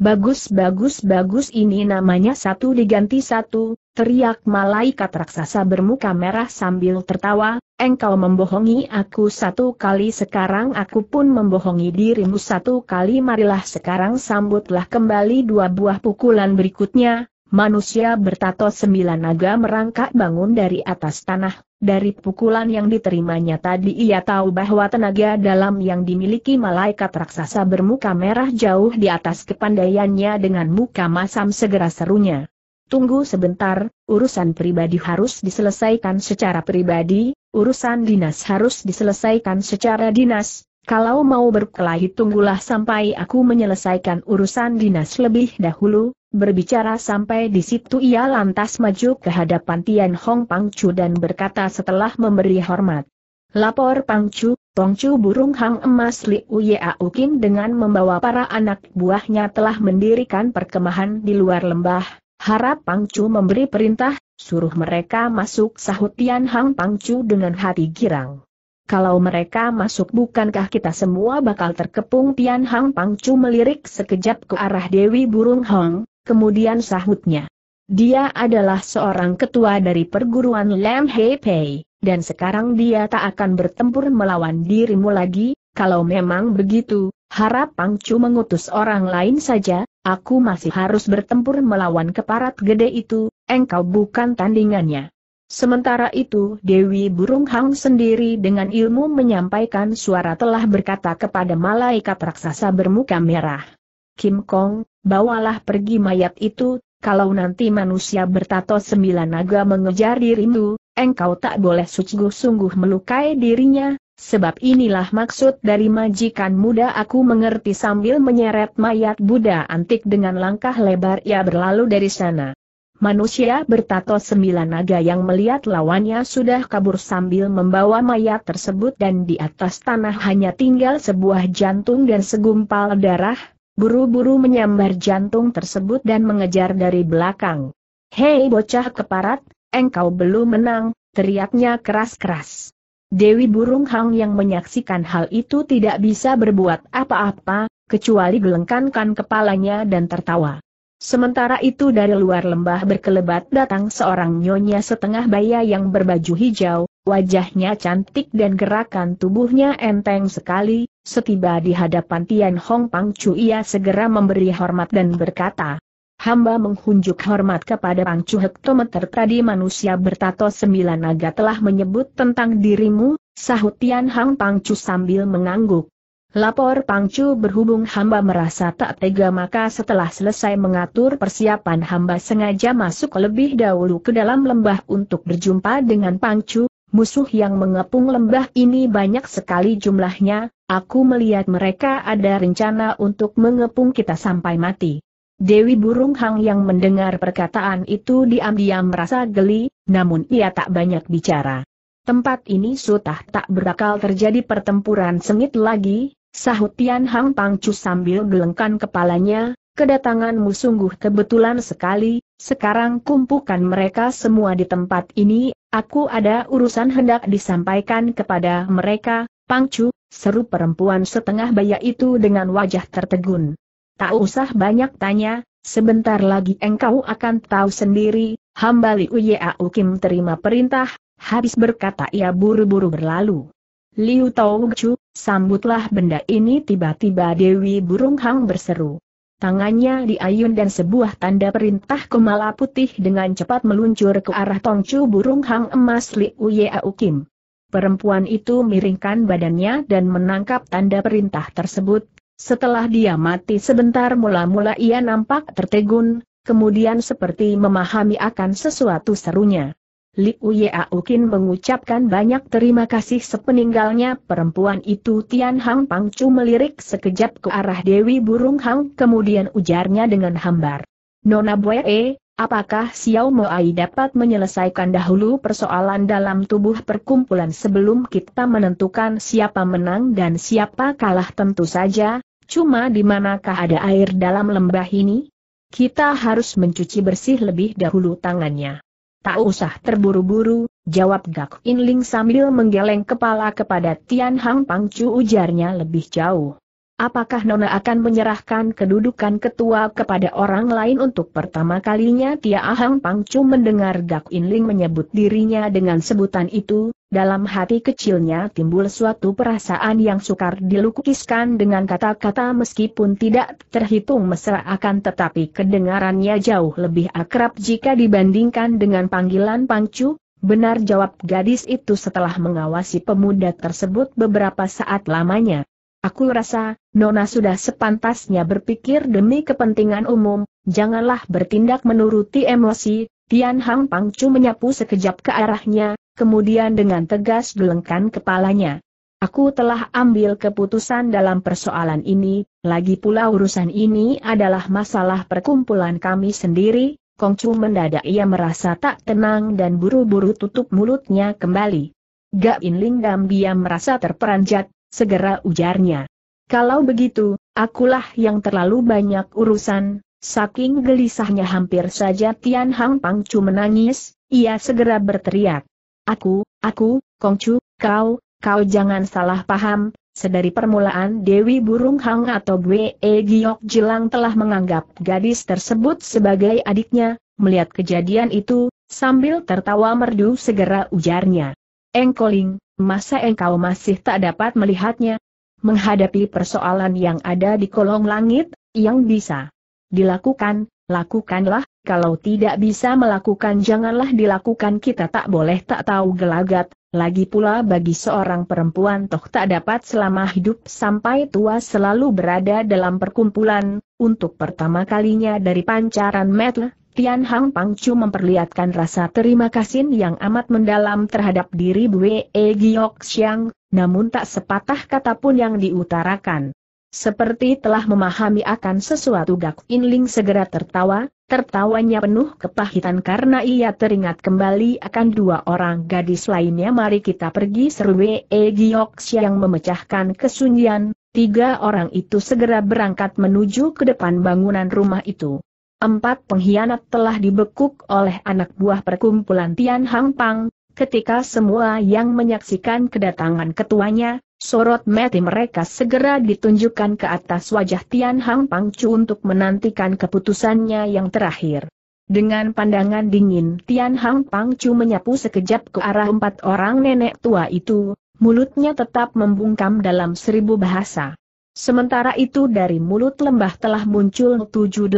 Bagus bagus bagus ini namanya satu diganti satu, teriak malaikat raksasa bermuka merah sambil tertawa, engkau membohongi aku satu kali sekarang aku pun membohongi dirimu satu kali marilah sekarang sambutlah kembali dua buah pukulan berikutnya, manusia bertato sembilan naga merangkak bangun dari atas tanah dari pukulan yang diterimanya tadi ia tahu bahwa tenaga dalam yang dimiliki malaikat raksasa bermuka merah jauh di atas kepandaiannya dengan muka masam segera serunya. Tunggu sebentar, urusan pribadi harus diselesaikan secara pribadi, urusan dinas harus diselesaikan secara dinas, kalau mau berkelahi tunggulah sampai aku menyelesaikan urusan dinas lebih dahulu, Berbicara sampai di situ ia lantas maju ke hadapan Tian Hong Pang Chu dan berkata setelah memberi hormat. Lapor Pang Chu, Tong Chu burung hang emas Li Yau Kim dengan membawa para anak buahnya telah mendirikan perkemahan di luar lembah. Harap Pang Chu memberi perintah, suruh mereka masuk sahut Tian Hong Pang Chu dengan hati girang. Kalau mereka masuk bukankah kita semua bakal terkepung Tian Hang Chu melirik sekejap ke arah Dewi Burung Hong, kemudian sahutnya. Dia adalah seorang ketua dari perguruan Lam Hei Pei, dan sekarang dia tak akan bertempur melawan dirimu lagi, kalau memang begitu, harap Pang Chu mengutus orang lain saja, aku masih harus bertempur melawan keparat gede itu, engkau bukan tandingannya. Sementara itu Dewi Burung Hang sendiri dengan ilmu menyampaikan suara telah berkata kepada malaikat raksasa bermuka merah. Kim Kong, bawalah pergi mayat itu, kalau nanti manusia bertato sembilan naga mengejar dirimu, engkau tak boleh sungguh-sungguh melukai dirinya, sebab inilah maksud dari majikan muda aku mengerti sambil menyeret mayat Buddha antik dengan langkah lebar ia berlalu dari sana. Manusia bertato sembilan naga yang melihat lawannya sudah kabur sambil membawa mayat tersebut dan di atas tanah hanya tinggal sebuah jantung dan segumpal darah, buru-buru menyambar jantung tersebut dan mengejar dari belakang. Hei bocah keparat, engkau belum menang, teriaknya keras-keras. Dewi Burung Hang yang menyaksikan hal itu tidak bisa berbuat apa-apa, kecuali gelengkankan kepalanya dan tertawa. Sementara itu dari luar lembah berkelebat datang seorang nyonya setengah baya yang berbaju hijau, Wajahnya cantik dan gerakan tubuhnya enteng sekali, setiba di hadapan Tian Hong Pang Chu ia segera memberi hormat dan berkata, Hamba menghunjuk hormat kepada Pang Chu hektometer tadi manusia bertato sembilan naga telah menyebut tentang dirimu, sahut Tian Hong Pang Chu sambil mengangguk. Lapor Pang Chu berhubung hamba merasa tak tega maka setelah selesai mengatur persiapan hamba sengaja masuk lebih dahulu ke dalam lembah untuk berjumpa dengan Pang Chu, Musuh yang mengepung lembah ini banyak sekali jumlahnya, aku melihat mereka ada rencana untuk mengepung kita sampai mati. Dewi Burung Hang yang mendengar perkataan itu diam-diam merasa geli, namun ia tak banyak bicara. Tempat ini sudah tak berakal terjadi pertempuran sengit lagi, sahut Tian Hang Pangcu sambil gelengkan kepalanya, kedatanganmu sungguh kebetulan sekali, sekarang kumpulkan mereka semua di tempat ini, Aku ada urusan hendak disampaikan kepada mereka, Pangcu, seru perempuan setengah baya itu dengan wajah tertegun. Tak usah banyak tanya, sebentar lagi engkau akan tahu sendiri, Hambali Liu Yeau Kim terima perintah, habis berkata ia buru-buru berlalu. Liu Chu, sambutlah benda ini tiba-tiba Dewi Burung Hang berseru. Tangannya diayun dan sebuah tanda perintah kemala putih dengan cepat meluncur ke arah Tongcu burung hang emas Liu Yeau Kim. Perempuan itu miringkan badannya dan menangkap tanda perintah tersebut. Setelah dia mati sebentar mula-mula ia nampak tertegun, kemudian seperti memahami akan sesuatu serunya. Liu Aukin mengucapkan banyak terima kasih sepeninggalnya perempuan itu Tian Hang Pangcu melirik sekejap ke arah Dewi Burung Hang kemudian ujarnya dengan hambar. Nona Boye, apakah Xiao Moai dapat menyelesaikan dahulu persoalan dalam tubuh perkumpulan sebelum kita menentukan siapa menang dan siapa kalah tentu saja, cuma di manakah ada air dalam lembah ini? Kita harus mencuci bersih lebih dahulu tangannya. Tak usah terburu-buru, jawab Gak In Ling sambil menggeleng kepala kepada Tian Hang Pangcu ujarnya lebih jauh. Apakah Nona akan menyerahkan kedudukan ketua kepada orang lain untuk pertama kalinya Tia Hang Pangcu mendengar Gak In Ling menyebut dirinya dengan sebutan itu, dalam hati kecilnya timbul suatu perasaan yang sukar dilukiskan dengan kata-kata meskipun tidak terhitung mesra akan tetapi kedengarannya jauh lebih akrab jika dibandingkan dengan panggilan Pangcu, benar jawab gadis itu setelah mengawasi pemuda tersebut beberapa saat lamanya. Aku rasa, Nona sudah sepantasnya berpikir demi kepentingan umum, janganlah bertindak menuruti emosi, Tian Hang Pangcu menyapu sekejap ke arahnya, kemudian dengan tegas gelengkan kepalanya. Aku telah ambil keputusan dalam persoalan ini, lagi pula urusan ini adalah masalah perkumpulan kami sendiri, Kongcu mendadak ia merasa tak tenang dan buru-buru tutup mulutnya kembali. Gak In Lingdam Biam merasa terperanjat, segera ujarnya. Kalau begitu, akulah yang terlalu banyak urusan, Saking gelisahnya hampir saja Tian Hang Pangcu menangis, ia segera berteriak. Aku, aku, Kongcu, kau, kau jangan salah paham, sedari permulaan Dewi Burung Hang atau Bwe e Giok Jelang telah menganggap gadis tersebut sebagai adiknya, melihat kejadian itu, sambil tertawa merdu segera ujarnya. Engkoling, masa engkau masih tak dapat melihatnya? Menghadapi persoalan yang ada di kolong langit, yang bisa dilakukan, lakukanlah, kalau tidak bisa melakukan janganlah dilakukan kita tak boleh tak tahu gelagat, lagi pula bagi seorang perempuan toh tak dapat selama hidup sampai tua selalu berada dalam perkumpulan, untuk pertama kalinya dari pancaran metle, Tian Hang Pangcu memperlihatkan rasa terima kasih yang amat mendalam terhadap diri Wei Giok Xiang, namun tak sepatah kata pun yang diutarakan. Seperti telah memahami akan sesuatu Gak Inling segera tertawa, tertawanya penuh kepahitan karena ia teringat kembali akan dua orang gadis lainnya mari kita pergi seru Wee Giyok yang memecahkan kesunyian, tiga orang itu segera berangkat menuju ke depan bangunan rumah itu. Empat pengkhianat telah dibekuk oleh anak buah perkumpulan Tian Hang Pang, ketika semua yang menyaksikan kedatangan ketuanya, Sorot mati mereka segera ditunjukkan ke atas wajah Tian Hang Pangcu untuk menantikan keputusannya yang terakhir. Dengan pandangan dingin Tian Hang Pangcu menyapu sekejap ke arah empat orang nenek tua itu, mulutnya tetap membungkam dalam seribu bahasa. Sementara itu dari mulut lembah telah muncul 780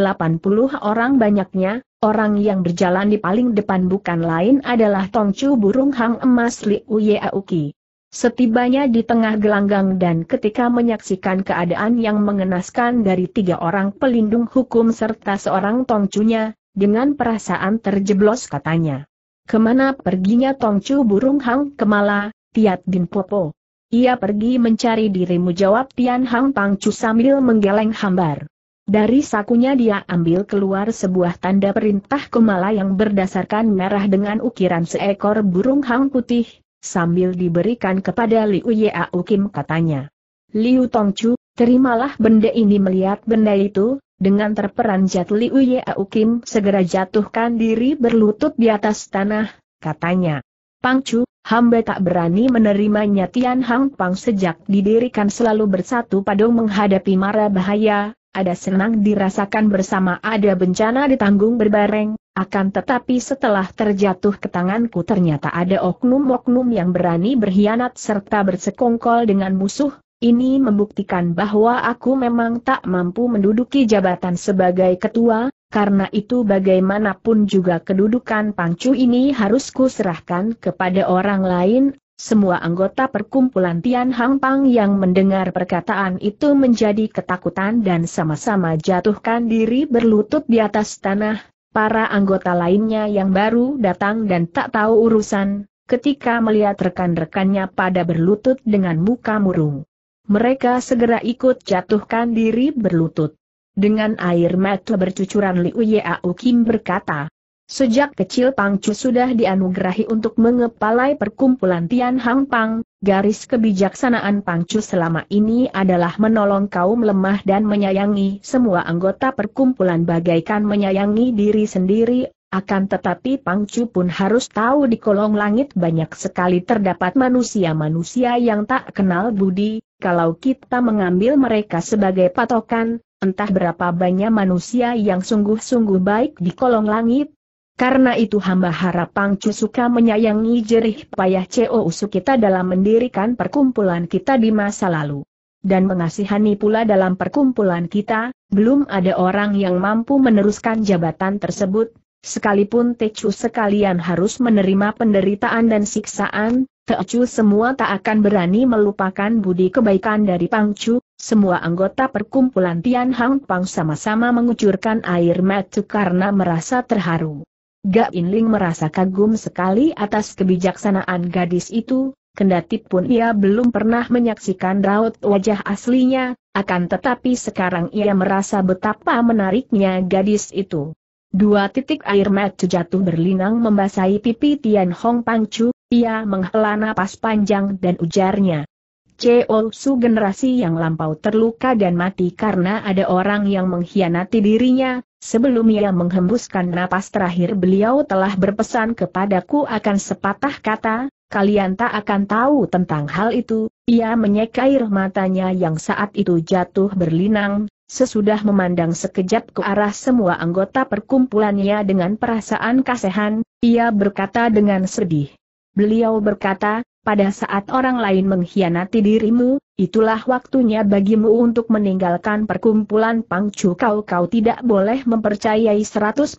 orang banyaknya, orang yang berjalan di paling depan bukan lain adalah Tong Tongcu Burung Hang Emas Li Uye Auki. Setibanya di tengah gelanggang dan ketika menyaksikan keadaan yang mengenaskan dari tiga orang pelindung hukum serta seorang tongcunya, dengan perasaan terjeblos katanya. Kemana perginya tongcu burung hang kemala, tiat din popo. Ia pergi mencari dirimu jawab Tian Hang Pangcu sambil menggeleng hambar. Dari sakunya dia ambil keluar sebuah tanda perintah kemala yang berdasarkan merah dengan ukiran seekor burung hang putih, sambil diberikan kepada Liu Yeau Kim katanya. Liu Tongcu, terimalah benda ini melihat benda itu, dengan terperanjat Liu Yeau Kim segera jatuhkan diri berlutut di atas tanah, katanya. Pangcu, hamba tak berani menerimanya Tian Hang Pang sejak didirikan selalu bersatu padu menghadapi mara bahaya, ada senang dirasakan bersama ada bencana ditanggung berbareng, akan tetapi setelah terjatuh ke tanganku ternyata ada oknum-oknum yang berani berkhianat serta bersekongkol dengan musuh, ini membuktikan bahwa aku memang tak mampu menduduki jabatan sebagai ketua, karena itu bagaimanapun juga kedudukan pangcu ini harus kuserahkan kepada orang lain, semua anggota perkumpulan Tian Hang Pang yang mendengar perkataan itu menjadi ketakutan dan sama-sama jatuhkan diri berlutut di atas tanah, Para anggota lainnya yang baru datang dan tak tahu urusan, ketika melihat rekan-rekannya pada berlutut dengan muka murung. Mereka segera ikut jatuhkan diri berlutut. Dengan air mata bercucuran Liu Yau Kim berkata, Sejak kecil Pangcu sudah dianugerahi untuk mengepalai perkumpulan Tian Hang Pang, garis kebijaksanaan Pangcu selama ini adalah menolong kaum lemah dan menyayangi semua anggota perkumpulan bagaikan menyayangi diri sendiri, akan tetapi Pangcu pun harus tahu di kolong langit banyak sekali terdapat manusia-manusia yang tak kenal budi, kalau kita mengambil mereka sebagai patokan, entah berapa banyak manusia yang sungguh-sungguh baik di kolong langit, karena itu hamba harap Pangcu suka menyayangi jerih payah CO Usu kita dalam mendirikan perkumpulan kita di masa lalu. Dan mengasihani pula dalam perkumpulan kita, belum ada orang yang mampu meneruskan jabatan tersebut, sekalipun Tecu sekalian harus menerima penderitaan dan siksaan, Tecu semua tak akan berani melupakan budi kebaikan dari Pangcu, semua anggota perkumpulan Tianhang Pang sama-sama mengucurkan air mata karena merasa terharu. Gak Inling merasa kagum sekali atas kebijaksanaan gadis itu, kendati pun ia belum pernah menyaksikan raut wajah aslinya, akan tetapi sekarang ia merasa betapa menariknya gadis itu. Dua titik air mata jatuh berlinang membasahi pipi Tian Hong Pangcu, ia menghela napas panjang dan ujarnya. Cheol Su generasi yang lampau terluka dan mati karena ada orang yang mengkhianati dirinya, Sebelum ia menghembuskan napas terakhir beliau telah berpesan kepadaku akan sepatah kata, kalian tak akan tahu tentang hal itu, ia menyeka air matanya yang saat itu jatuh berlinang, sesudah memandang sekejap ke arah semua anggota perkumpulannya dengan perasaan kasihan, ia berkata dengan sedih. Beliau berkata, pada saat orang lain mengkhianati dirimu, itulah waktunya bagimu untuk meninggalkan perkumpulan Pangcu kau kau tidak boleh mempercayai 100%,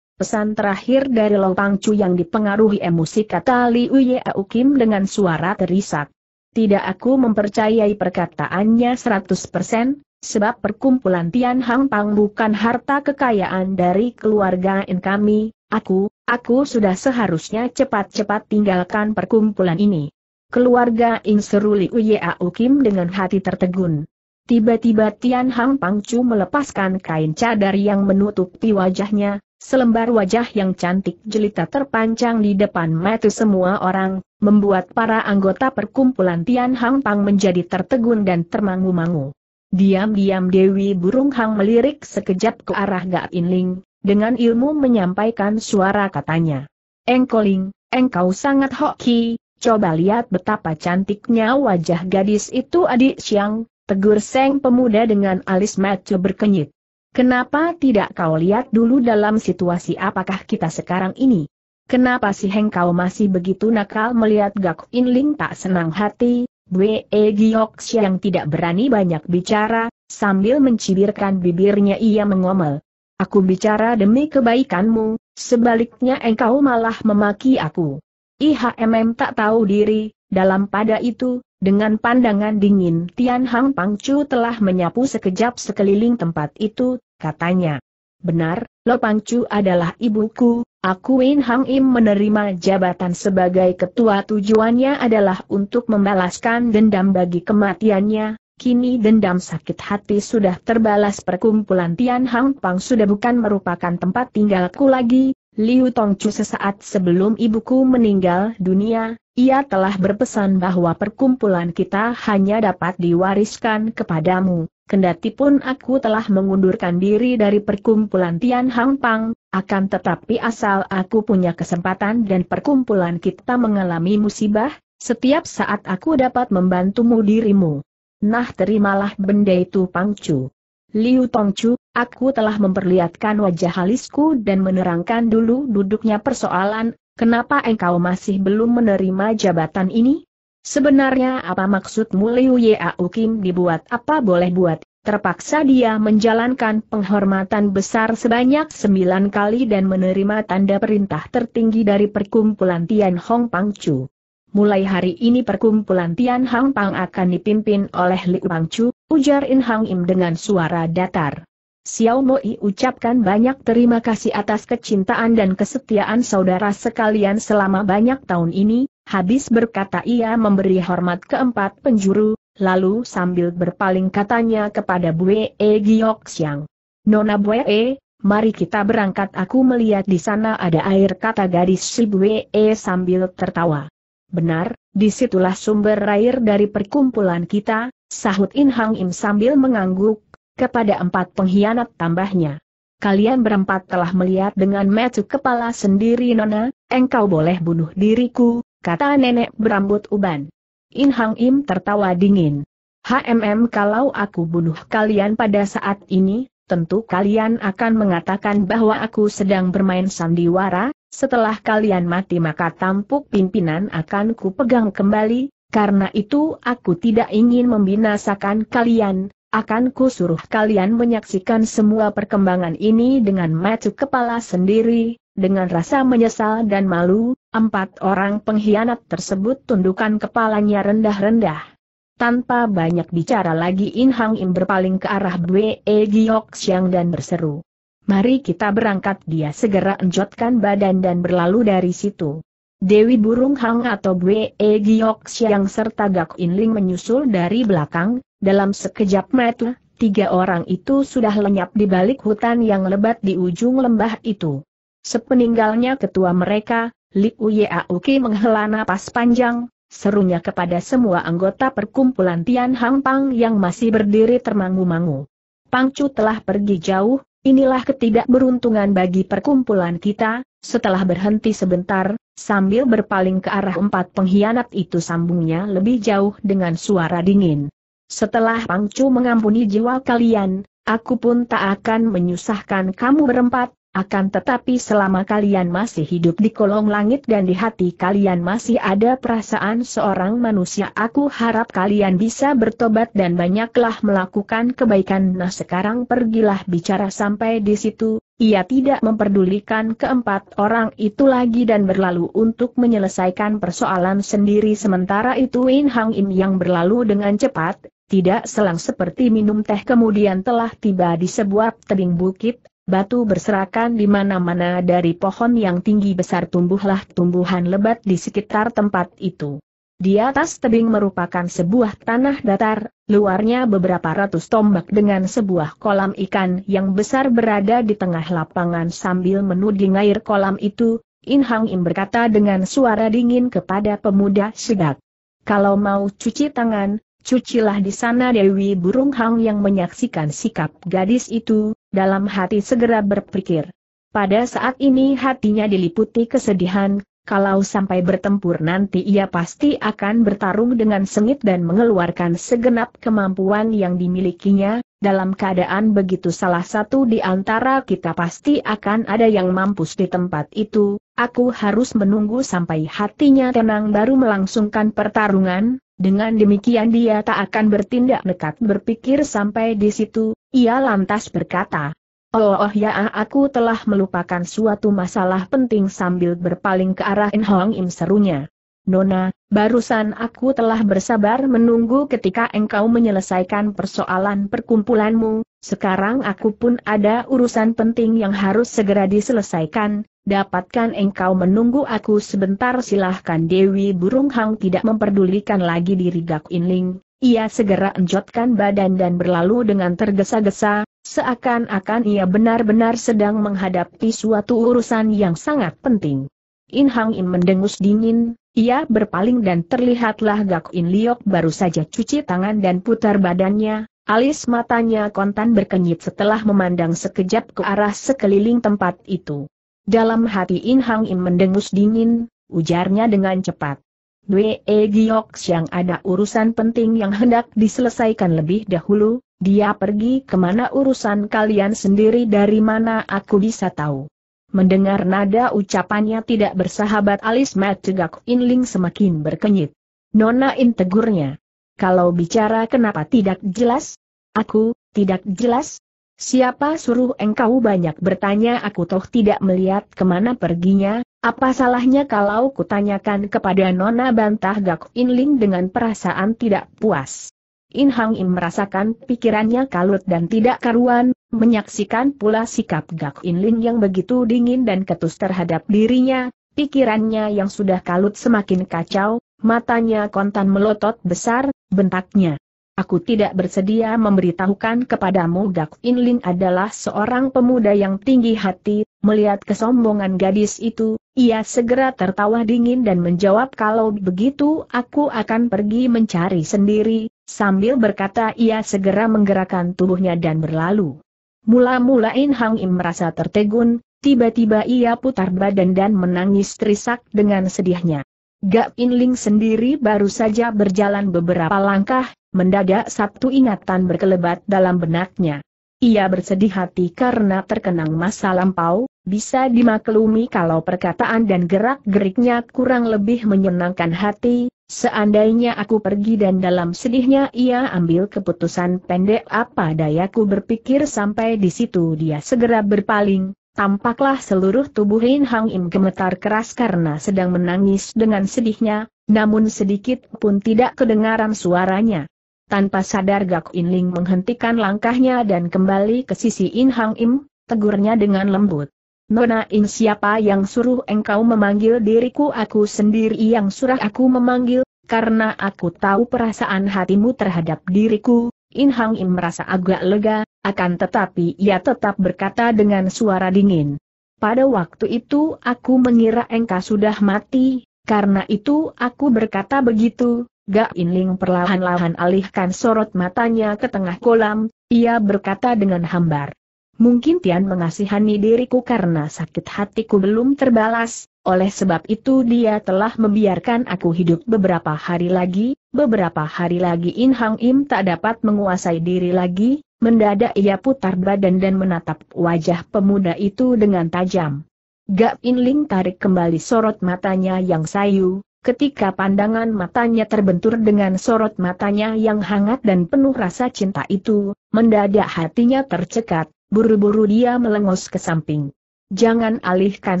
pesan terakhir dari Lo Pangcu yang dipengaruhi emosi kata Li Yau Kim dengan suara terisak. Tidak aku mempercayai perkataannya 100%, sebab perkumpulan Tian Hang Pang bukan harta kekayaan dari keluarga kami, aku, Aku sudah seharusnya cepat-cepat tinggalkan perkumpulan ini. Keluarga Ing Uya Liu Kim dengan hati tertegun. Tiba-tiba Tian Hang Pangcu melepaskan kain cadar yang menutupi wajahnya, selembar wajah yang cantik jelita terpancang di depan mata semua orang, membuat para anggota perkumpulan Tian Hang Pang menjadi tertegun dan termangu-mangu. Diam-diam Dewi Burung Hang melirik sekejap ke arah In Ling. Dengan ilmu menyampaikan suara katanya. Engkoling, engkau sangat hoki, coba lihat betapa cantiknya wajah gadis itu adik siang, tegur seng pemuda dengan alis mata berkenyit. Kenapa tidak kau lihat dulu dalam situasi apakah kita sekarang ini? Kenapa sih engkau masih begitu nakal melihat Gak Inling tak senang hati, Bwe e Giok Siang tidak berani banyak bicara, sambil mencibirkan bibirnya ia mengomel. Aku bicara demi kebaikanmu, sebaliknya engkau malah memaki aku. IHMM tak tahu diri, dalam pada itu, dengan pandangan dingin Tian Hang Pang Chu telah menyapu sekejap sekeliling tempat itu, katanya. Benar, Lo Pang Chu adalah ibuku, aku Win Hang Im menerima jabatan sebagai ketua tujuannya adalah untuk membalaskan dendam bagi kematiannya, Kini dendam sakit hati sudah terbalas perkumpulan Tian Hang Pang sudah bukan merupakan tempat tinggalku lagi, Liu Tongcu sesaat sebelum ibuku meninggal dunia, ia telah berpesan bahwa perkumpulan kita hanya dapat diwariskan kepadamu. Kendati pun aku telah mengundurkan diri dari perkumpulan Tian Hang Pang, akan tetapi asal aku punya kesempatan dan perkumpulan kita mengalami musibah, setiap saat aku dapat membantumu dirimu. Nah terimalah benda itu Pangcu. Liu Tongcu, aku telah memperlihatkan wajah halisku dan menerangkan dulu duduknya persoalan, kenapa engkau masih belum menerima jabatan ini? Sebenarnya apa maksudmu Liu Yeau Kim dibuat apa boleh buat, terpaksa dia menjalankan penghormatan besar sebanyak sembilan kali dan menerima tanda perintah tertinggi dari perkumpulan Tian Hong Pangcu mulai hari ini perkumpulan Tian Hang Pang akan dipimpin oleh Li Wang Chu, ujar In Hang Im dengan suara datar. Xiao Mo Moi ucapkan banyak terima kasih atas kecintaan dan kesetiaan saudara sekalian selama banyak tahun ini, habis berkata ia memberi hormat keempat penjuru, lalu sambil berpaling katanya kepada Bue E Giok xiang. Nona Bue E, mari kita berangkat aku melihat di sana ada air kata gadis si Bue E sambil tertawa. Benar, disitulah sumber air dari perkumpulan kita, sahut In Hang Im sambil mengangguk, kepada empat pengkhianat tambahnya. Kalian berempat telah melihat dengan metu kepala sendiri Nona, engkau boleh bunuh diriku, kata nenek berambut uban. In Hang Im tertawa dingin. HMM kalau aku bunuh kalian pada saat ini, tentu kalian akan mengatakan bahwa aku sedang bermain sandiwara, setelah kalian mati maka tampuk pimpinan akan kupegang kembali, karena itu aku tidak ingin membinasakan kalian, akan kusuruh kalian menyaksikan semua perkembangan ini dengan mata kepala sendiri, dengan rasa menyesal dan malu, empat orang pengkhianat tersebut tundukkan kepalanya rendah-rendah. Tanpa banyak bicara lagi In Hang Im berpaling ke arah Bwe Giok Siang dan berseru. Mari kita berangkat dia segera enjotkan badan dan berlalu dari situ. Dewi Burung Hang atau Bwe e Giok Siang serta Gak Inling menyusul dari belakang, dalam sekejap mata, tiga orang itu sudah lenyap di balik hutan yang lebat di ujung lembah itu. Sepeninggalnya ketua mereka, Liu Yeauki menghela napas panjang, serunya kepada semua anggota perkumpulan Tian Hang Pang yang masih berdiri termangu-mangu. Pangcu telah pergi jauh, Inilah ketidakberuntungan bagi perkumpulan kita, setelah berhenti sebentar, sambil berpaling ke arah empat pengkhianat itu sambungnya lebih jauh dengan suara dingin. Setelah Pangcu mengampuni jiwa kalian, aku pun tak akan menyusahkan kamu berempat, akan tetapi selama kalian masih hidup di kolong langit dan di hati kalian masih ada perasaan seorang manusia aku harap kalian bisa bertobat dan banyaklah melakukan kebaikan nah sekarang pergilah bicara sampai di situ, ia tidak memperdulikan keempat orang itu lagi dan berlalu untuk menyelesaikan persoalan sendiri sementara itu Win Hang Im yang berlalu dengan cepat, tidak selang seperti minum teh kemudian telah tiba di sebuah tebing bukit, batu berserakan di mana-mana dari pohon yang tinggi besar tumbuhlah tumbuhan lebat di sekitar tempat itu. Di atas tebing merupakan sebuah tanah datar, luarnya beberapa ratus tombak dengan sebuah kolam ikan yang besar berada di tengah lapangan sambil menuding air kolam itu, In Hang Im berkata dengan suara dingin kepada pemuda sedak. Kalau mau cuci tangan, Cucilah di sana Dewi Burung Hang yang menyaksikan sikap gadis itu, dalam hati segera berpikir. Pada saat ini hatinya diliputi kesedihan, kalau sampai bertempur nanti ia pasti akan bertarung dengan sengit dan mengeluarkan segenap kemampuan yang dimilikinya, dalam keadaan begitu salah satu di antara kita pasti akan ada yang mampus di tempat itu, Aku harus menunggu sampai hatinya tenang baru melangsungkan pertarungan, dengan demikian dia tak akan bertindak nekat berpikir sampai di situ, ia lantas berkata. Oh, oh ya aku telah melupakan suatu masalah penting sambil berpaling ke arah In Hong Im serunya. Nona, barusan aku telah bersabar menunggu ketika engkau menyelesaikan persoalan perkumpulanmu, sekarang aku pun ada urusan penting yang harus segera diselesaikan, Dapatkan engkau menunggu aku sebentar silahkan Dewi Burung Hang tidak memperdulikan lagi diri Gak Inling, ia segera enjotkan badan dan berlalu dengan tergesa-gesa, seakan-akan ia benar-benar sedang menghadapi suatu urusan yang sangat penting. In Hang In mendengus dingin, ia berpaling dan terlihatlah Gak In Liok baru saja cuci tangan dan putar badannya, alis matanya kontan berkenyit setelah memandang sekejap ke arah sekeliling tempat itu. Dalam hati In Hang Im mendengus dingin, ujarnya dengan cepat. Wee Giok yang ada urusan penting yang hendak diselesaikan lebih dahulu, dia pergi kemana urusan kalian sendiri dari mana aku bisa tahu. Mendengar nada ucapannya tidak bersahabat alis Mat Tegak Ling semakin berkenyit. Nona In tegurnya. Kalau bicara kenapa tidak jelas? Aku, tidak jelas? Siapa suruh engkau banyak bertanya aku toh tidak melihat kemana perginya, apa salahnya kalau kutanyakan kepada Nona bantah Gak Inling dengan perasaan tidak puas. In Hang Im merasakan pikirannya kalut dan tidak karuan, menyaksikan pula sikap Gak Inling yang begitu dingin dan ketus terhadap dirinya, pikirannya yang sudah kalut semakin kacau, matanya kontan melotot besar, bentaknya. Aku tidak bersedia memberitahukan kepadamu Gak Inlin adalah seorang pemuda yang tinggi hati, melihat kesombongan gadis itu, ia segera tertawa dingin dan menjawab kalau begitu aku akan pergi mencari sendiri, sambil berkata ia segera menggerakkan tubuhnya dan berlalu. Mula-mula In Hang Im merasa tertegun, tiba-tiba ia putar badan dan menangis terisak dengan sedihnya. Gak Inling sendiri baru saja berjalan beberapa langkah, Mendadak sabtu ingatan berkelebat dalam benaknya. Ia bersedih hati karena terkenang masa lampau, bisa dimaklumi kalau perkataan dan gerak-geriknya kurang lebih menyenangkan hati, seandainya aku pergi dan dalam sedihnya ia ambil keputusan pendek apa dayaku berpikir sampai di situ dia segera berpaling, tampaklah seluruh tubuh In Hang Im gemetar keras karena sedang menangis dengan sedihnya, namun sedikit pun tidak kedengaran suaranya. Tanpa sadar Gak Inling menghentikan langkahnya dan kembali ke sisi In Hang Im, tegurnya dengan lembut. Nona In siapa yang suruh engkau memanggil diriku aku sendiri yang surah aku memanggil, karena aku tahu perasaan hatimu terhadap diriku, In Hang Im merasa agak lega, akan tetapi ia tetap berkata dengan suara dingin. Pada waktu itu aku mengira engkau sudah mati, karena itu aku berkata begitu, Gak Inling perlahan-lahan alihkan sorot matanya ke tengah kolam, ia berkata dengan hambar. Mungkin Tian mengasihani diriku karena sakit hatiku belum terbalas, oleh sebab itu dia telah membiarkan aku hidup beberapa hari lagi, beberapa hari lagi In Hang Im tak dapat menguasai diri lagi, mendadak ia putar badan dan menatap wajah pemuda itu dengan tajam. Gak Inling tarik kembali sorot matanya yang sayu, Ketika pandangan matanya terbentur dengan sorot matanya yang hangat dan penuh rasa cinta itu, mendadak hatinya tercekat, buru-buru dia melengos ke samping. Jangan alihkan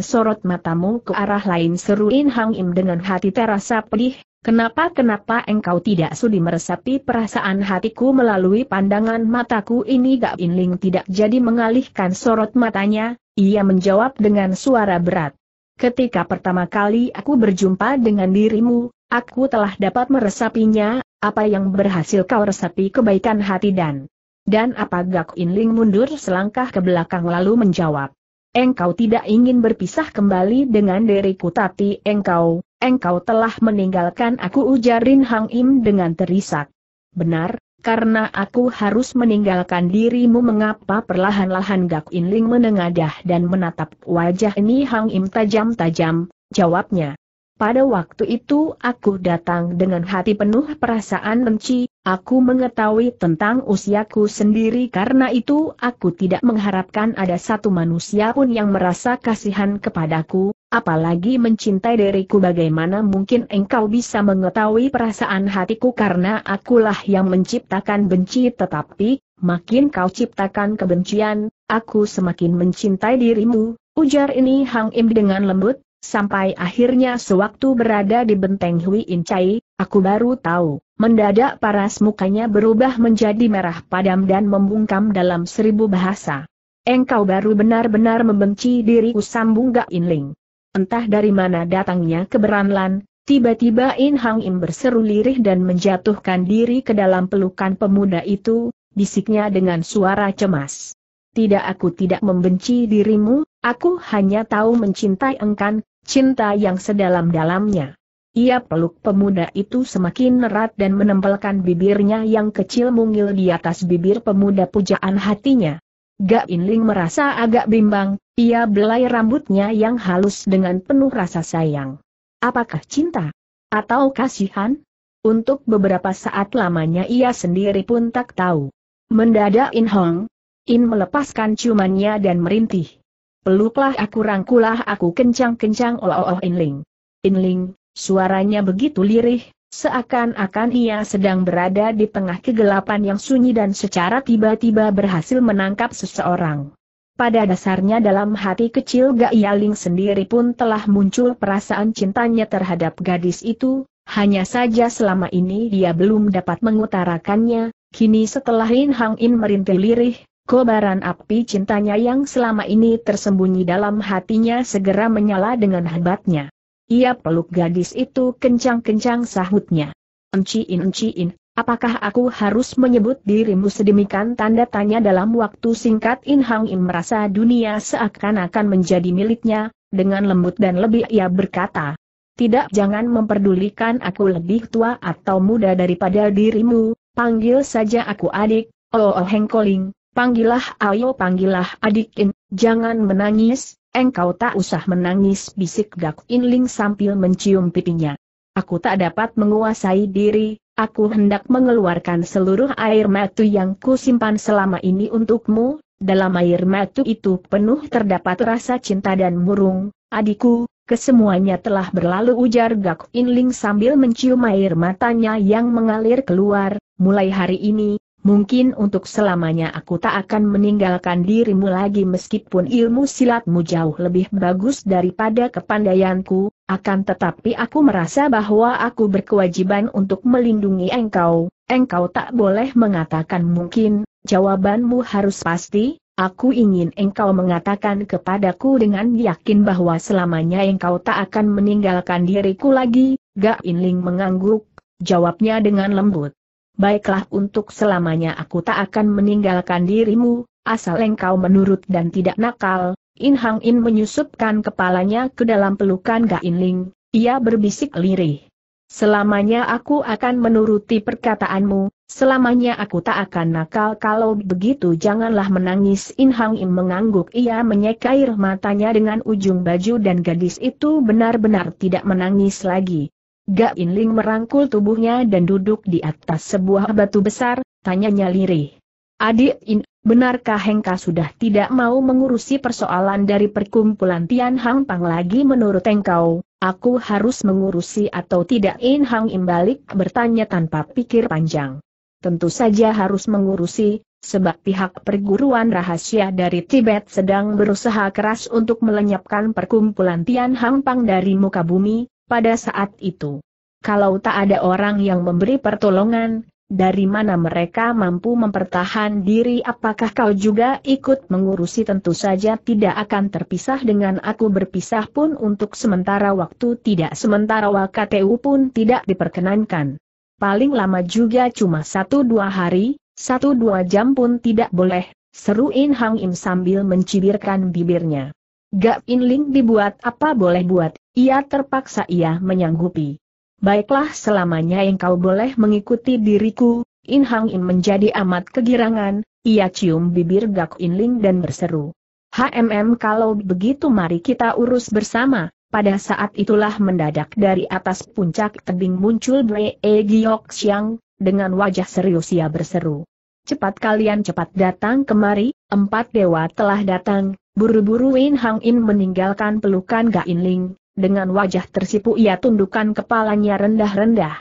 sorot matamu ke arah lain seru In Hang Im dengan hati terasa pedih, kenapa-kenapa engkau tidak sudi meresapi perasaan hatiku melalui pandangan mataku ini Gak Inling tidak jadi mengalihkan sorot matanya, ia menjawab dengan suara berat. Ketika pertama kali aku berjumpa dengan dirimu, aku telah dapat meresapinya, apa yang berhasil kau resapi kebaikan hati dan... Dan apa Gak Inling mundur selangkah ke belakang lalu menjawab. Engkau tidak ingin berpisah kembali dengan diriku tapi engkau, engkau telah meninggalkan aku Ujarin Hang Im dengan terisak. Benar, karena aku harus meninggalkan dirimu mengapa perlahan-lahan Gak In Ling menengadah dan menatap wajah ini Hang Im tajam-tajam, jawabnya. Pada waktu itu aku datang dengan hati penuh perasaan benci, aku mengetahui tentang usiaku sendiri karena itu aku tidak mengharapkan ada satu manusia pun yang merasa kasihan kepadaku, apalagi mencintai diriku bagaimana mungkin engkau bisa mengetahui perasaan hatiku karena akulah yang menciptakan benci tetapi, makin kau ciptakan kebencian, aku semakin mencintai dirimu, ujar ini Hang Im dengan lembut, sampai akhirnya sewaktu berada di benteng Hui In Chai, aku baru tahu, mendadak paras mukanya berubah menjadi merah padam dan membungkam dalam seribu bahasa. Engkau baru benar-benar membenci diriku sambung Gak Inling. Entah dari mana datangnya keberanlan, tiba-tiba In Hang Im berseru lirih dan menjatuhkan diri ke dalam pelukan pemuda itu, bisiknya dengan suara cemas. Tidak aku tidak membenci dirimu, aku hanya tahu mencintai engkan, cinta yang sedalam-dalamnya. Ia peluk pemuda itu semakin erat dan menempelkan bibirnya yang kecil mungil di atas bibir pemuda pujaan hatinya. Gak Inling merasa agak bimbang, ia belai rambutnya yang halus dengan penuh rasa sayang. Apakah cinta? Atau kasihan? Untuk beberapa saat lamanya ia sendiri pun tak tahu. Mendadak In Hong, In melepaskan ciumannya dan merintih. Peluklah aku rangkulah aku kencang-kencang oh oh oh Inling. Inling, suaranya begitu lirih, Seakan-akan ia sedang berada di tengah kegelapan yang sunyi dan secara tiba-tiba berhasil menangkap seseorang. Pada dasarnya dalam hati kecil Gak Yaling sendiri pun telah muncul perasaan cintanya terhadap gadis itu, hanya saja selama ini dia belum dapat mengutarakannya, kini setelah In Hang In merintih lirih, kobaran api cintanya yang selama ini tersembunyi dalam hatinya segera menyala dengan hebatnya. Ia peluk gadis itu kencang-kencang sahutnya. Enciin enciin, apakah aku harus menyebut dirimu sedemikian tanda tanya dalam waktu singkat In Hang Im merasa dunia seakan-akan menjadi miliknya, dengan lembut dan lebih ia berkata. Tidak jangan memperdulikan aku lebih tua atau muda daripada dirimu, panggil saja aku adik, oh, oh Hengkoling, panggillah ayo panggillah adik In, jangan menangis, Engkau tak usah menangis bisik In Inling sambil mencium pipinya. Aku tak dapat menguasai diri, aku hendak mengeluarkan seluruh air mata yang kusimpan selama ini untukmu, dalam air mata itu penuh terdapat rasa cinta dan murung, adikku, kesemuanya telah berlalu ujar Gak Inling sambil mencium air matanya yang mengalir keluar, mulai hari ini, mungkin untuk selamanya aku tak akan meninggalkan dirimu lagi meskipun ilmu silatmu jauh lebih bagus daripada kepandaianku, akan tetapi aku merasa bahwa aku berkewajiban untuk melindungi engkau, engkau tak boleh mengatakan mungkin, jawabanmu harus pasti, Aku ingin engkau mengatakan kepadaku dengan yakin bahwa selamanya engkau tak akan meninggalkan diriku lagi, Gak Inling mengangguk, jawabnya dengan lembut baiklah untuk selamanya aku tak akan meninggalkan dirimu, asal engkau menurut dan tidak nakal. In Hang In menyusupkan kepalanya ke dalam pelukan Gain Ling, ia berbisik lirih. Selamanya aku akan menuruti perkataanmu, selamanya aku tak akan nakal kalau begitu janganlah menangis In Hang In mengangguk ia menyekair matanya dengan ujung baju dan gadis itu benar-benar tidak menangis lagi. Gak Inling merangkul tubuhnya dan duduk di atas sebuah batu besar, tanyanya lirih. Adik In, benarkah Hengka sudah tidak mau mengurusi persoalan dari perkumpulan Tian Hang Pang lagi menurut engkau, aku harus mengurusi atau tidak In Hang Imbalik bertanya tanpa pikir panjang. Tentu saja harus mengurusi, sebab pihak perguruan rahasia dari Tibet sedang berusaha keras untuk melenyapkan perkumpulan Tian Hang Pang dari muka bumi, pada saat itu. Kalau tak ada orang yang memberi pertolongan, dari mana mereka mampu mempertahan diri apakah kau juga ikut mengurusi tentu saja tidak akan terpisah dengan aku berpisah pun untuk sementara waktu tidak sementara waktu pun tidak diperkenankan. Paling lama juga cuma satu dua hari, satu dua jam pun tidak boleh, seru In Hang Im sambil mencibirkan bibirnya. Gak In Ling dibuat apa boleh buat ia terpaksa ia menyanggupi. Baiklah selamanya engkau boleh mengikuti diriku, In Hang In menjadi amat kegirangan, ia cium bibir Gak In Ling dan berseru. HMM kalau begitu mari kita urus bersama, pada saat itulah mendadak dari atas puncak tebing muncul Bree e Giok Siang, dengan wajah serius ia berseru. Cepat kalian cepat datang kemari, empat dewa telah datang, buru-buru In Hang In meninggalkan pelukan Gak In Ling, dengan wajah tersipu ia tundukkan kepalanya rendah-rendah.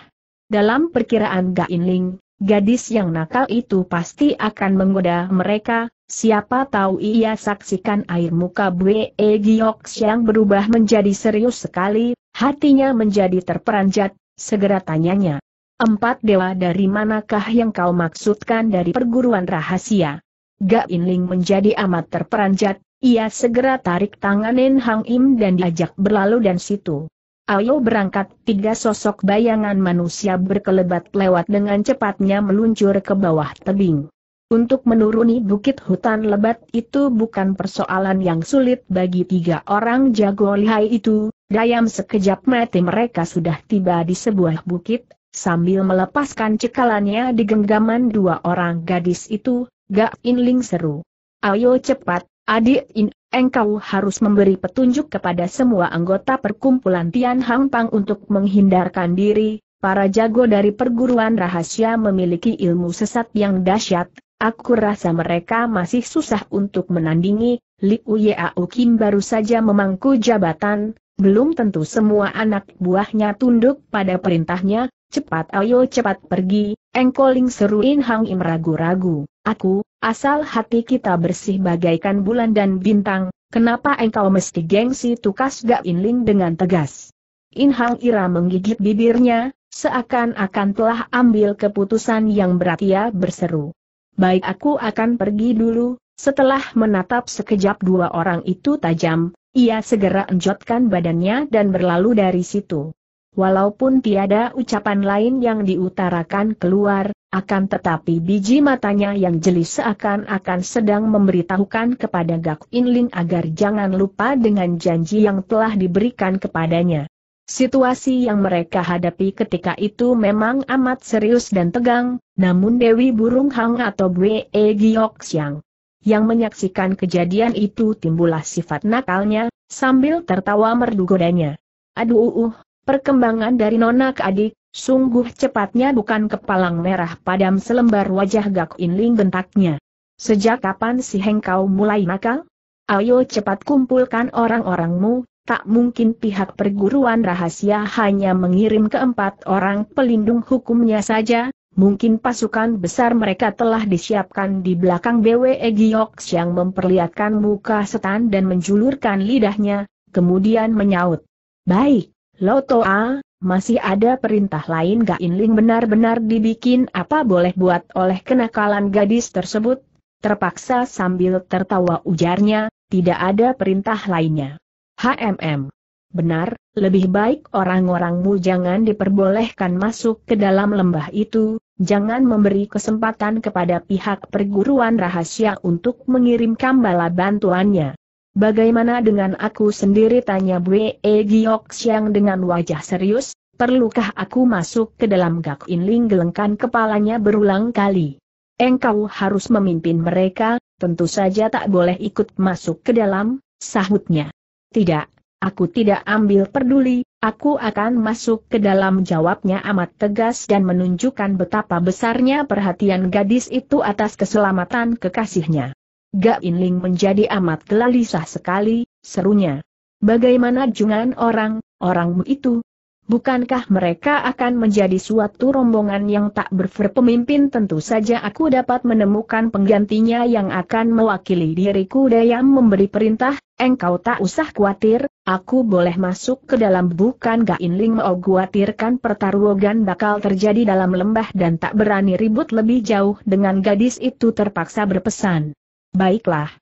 Dalam perkiraan Gain Ling, gadis yang nakal itu pasti akan menggoda mereka, siapa tahu ia saksikan air muka Bue e Giok yang berubah menjadi serius sekali, hatinya menjadi terperanjat, segera tanyanya. Empat dewa dari manakah yang kau maksudkan dari perguruan rahasia? Gak Ling menjadi amat terperanjat, ia segera tarik tangan Nen Hang Im dan diajak berlalu dan situ. Ayo berangkat, tiga sosok bayangan manusia berkelebat lewat dengan cepatnya meluncur ke bawah tebing. Untuk menuruni bukit hutan lebat itu bukan persoalan yang sulit bagi tiga orang jago lihai itu, dayam sekejap mati mereka sudah tiba di sebuah bukit, sambil melepaskan cekalannya di genggaman dua orang gadis itu, Gak Inling seru. Ayo cepat, Adik In, engkau harus memberi petunjuk kepada semua anggota perkumpulan Tian Hang Pang untuk menghindarkan diri, para jago dari perguruan rahasia memiliki ilmu sesat yang dahsyat, aku rasa mereka masih susah untuk menandingi, Liu Yao Kim baru saja memangku jabatan, belum tentu semua anak buahnya tunduk pada perintahnya, Cepat ayo cepat pergi, engkoling seru Hang Im ragu-ragu. Aku, asal hati kita bersih bagaikan bulan dan bintang, kenapa engkau mesti gengsi tukas gak inling dengan tegas. In Hang Ira menggigit bibirnya, seakan-akan telah ambil keputusan yang berat ia berseru. Baik aku akan pergi dulu, setelah menatap sekejap dua orang itu tajam, ia segera enjotkan badannya dan berlalu dari situ. Walaupun tiada ucapan lain yang diutarakan keluar, akan tetapi biji matanya yang jeli seakan-akan sedang memberitahukan kepada Gak Inlin agar jangan lupa dengan janji yang telah diberikan kepadanya. Situasi yang mereka hadapi ketika itu memang amat serius dan tegang, namun Dewi Burung Hang atau Bwe e Giok Siang yang menyaksikan kejadian itu timbullah sifat nakalnya, sambil tertawa merdu godanya. Aduh uh, uh. Perkembangan dari Nona ke adik, sungguh cepatnya bukan kepalang merah padam selembar wajah Gak Inling bentaknya. Sejak kapan si Hengkau mulai nakal? Ayo cepat kumpulkan orang-orangmu, tak mungkin pihak perguruan rahasia hanya mengirim keempat orang pelindung hukumnya saja, mungkin pasukan besar mereka telah disiapkan di belakang BWE Gioks yang memperlihatkan muka setan dan menjulurkan lidahnya, kemudian menyaut. Baik, Lotoa, masih ada perintah lain gak Inling benar-benar dibikin apa boleh buat oleh kenakalan gadis tersebut? Terpaksa sambil tertawa ujarnya, tidak ada perintah lainnya. HMM. Benar, lebih baik orang-orangmu jangan diperbolehkan masuk ke dalam lembah itu, jangan memberi kesempatan kepada pihak perguruan rahasia untuk mengirim kambala bantuannya. Bagaimana dengan aku sendiri tanya Bwe Giok Siang dengan wajah serius, perlukah aku masuk ke dalam Gak In Ling gelengkan kepalanya berulang kali. Engkau harus memimpin mereka, tentu saja tak boleh ikut masuk ke dalam, sahutnya. Tidak, aku tidak ambil peduli, aku akan masuk ke dalam jawabnya amat tegas dan menunjukkan betapa besarnya perhatian gadis itu atas keselamatan kekasihnya. Gak Inling menjadi amat gelisah sekali, serunya. Bagaimana jungan orang, orangmu itu? Bukankah mereka akan menjadi suatu rombongan yang tak berpemimpin tentu saja aku dapat menemukan penggantinya yang akan mewakili diriku Dayam memberi perintah, engkau tak usah khawatir, aku boleh masuk ke dalam bukan Gak Inling mau khawatirkan pertarungan bakal terjadi dalam lembah dan tak berani ribut lebih jauh dengan gadis itu terpaksa berpesan. Baiklah.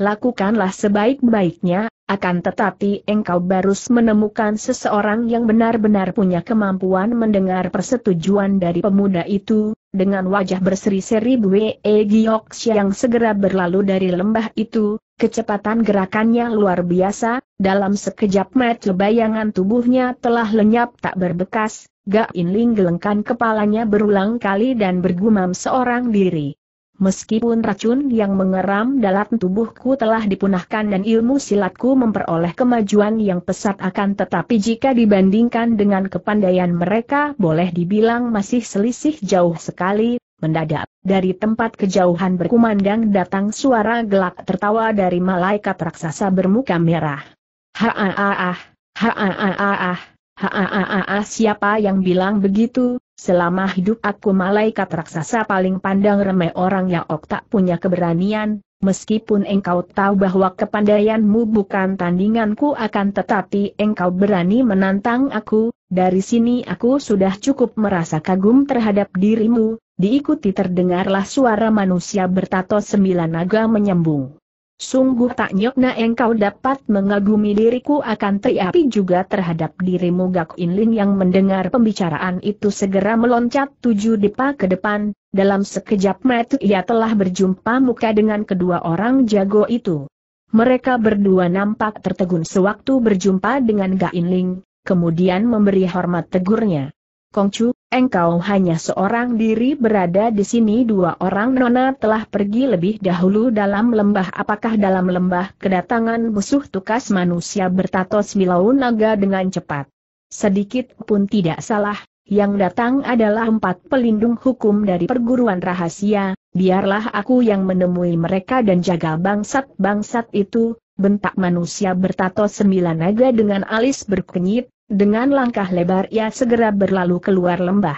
Lakukanlah sebaik-baiknya, akan tetapi engkau baru menemukan seseorang yang benar-benar punya kemampuan mendengar persetujuan dari pemuda itu, dengan wajah berseri-seri Bwe Gioks yang segera berlalu dari lembah itu, kecepatan gerakannya luar biasa, dalam sekejap mata bayangan tubuhnya telah lenyap tak berbekas, Ga Inling gelengkan kepalanya berulang kali dan bergumam seorang diri. Meskipun racun yang mengeram dalam tubuhku telah dipunahkan dan ilmu silatku memperoleh kemajuan yang pesat akan tetapi jika dibandingkan dengan kepandaian mereka boleh dibilang masih selisih jauh sekali, mendadak. Dari tempat kejauhan berkumandang datang suara gelak tertawa dari malaikat raksasa bermuka merah. ha-ah-ah-ah siapa yang bilang begitu? Selama hidup aku malaikat raksasa paling pandang remeh orang yang ok tak punya keberanian, meskipun engkau tahu bahwa kepandaianmu bukan tandinganku akan tetapi engkau berani menantang aku, dari sini aku sudah cukup merasa kagum terhadap dirimu, diikuti terdengarlah suara manusia bertato sembilan naga menyembung. Sungguh tak nyokna engkau dapat mengagumi diriku akan teriapi juga terhadap dirimu Gak Inlin yang mendengar pembicaraan itu segera meloncat tujuh depa ke depan, dalam sekejap metu ia telah berjumpa muka dengan kedua orang jago itu. Mereka berdua nampak tertegun sewaktu berjumpa dengan Gak Inlin, kemudian memberi hormat tegurnya. Kongcu, Engkau hanya seorang diri berada di sini dua orang nona telah pergi lebih dahulu dalam lembah apakah dalam lembah kedatangan musuh tukas manusia bertato sembilan naga dengan cepat. Sedikit pun tidak salah, yang datang adalah empat pelindung hukum dari perguruan rahasia, biarlah aku yang menemui mereka dan jaga bangsat-bangsat itu, bentak manusia bertato sembilan naga dengan alis berkenyit, dengan langkah lebar ia segera berlalu keluar lembah.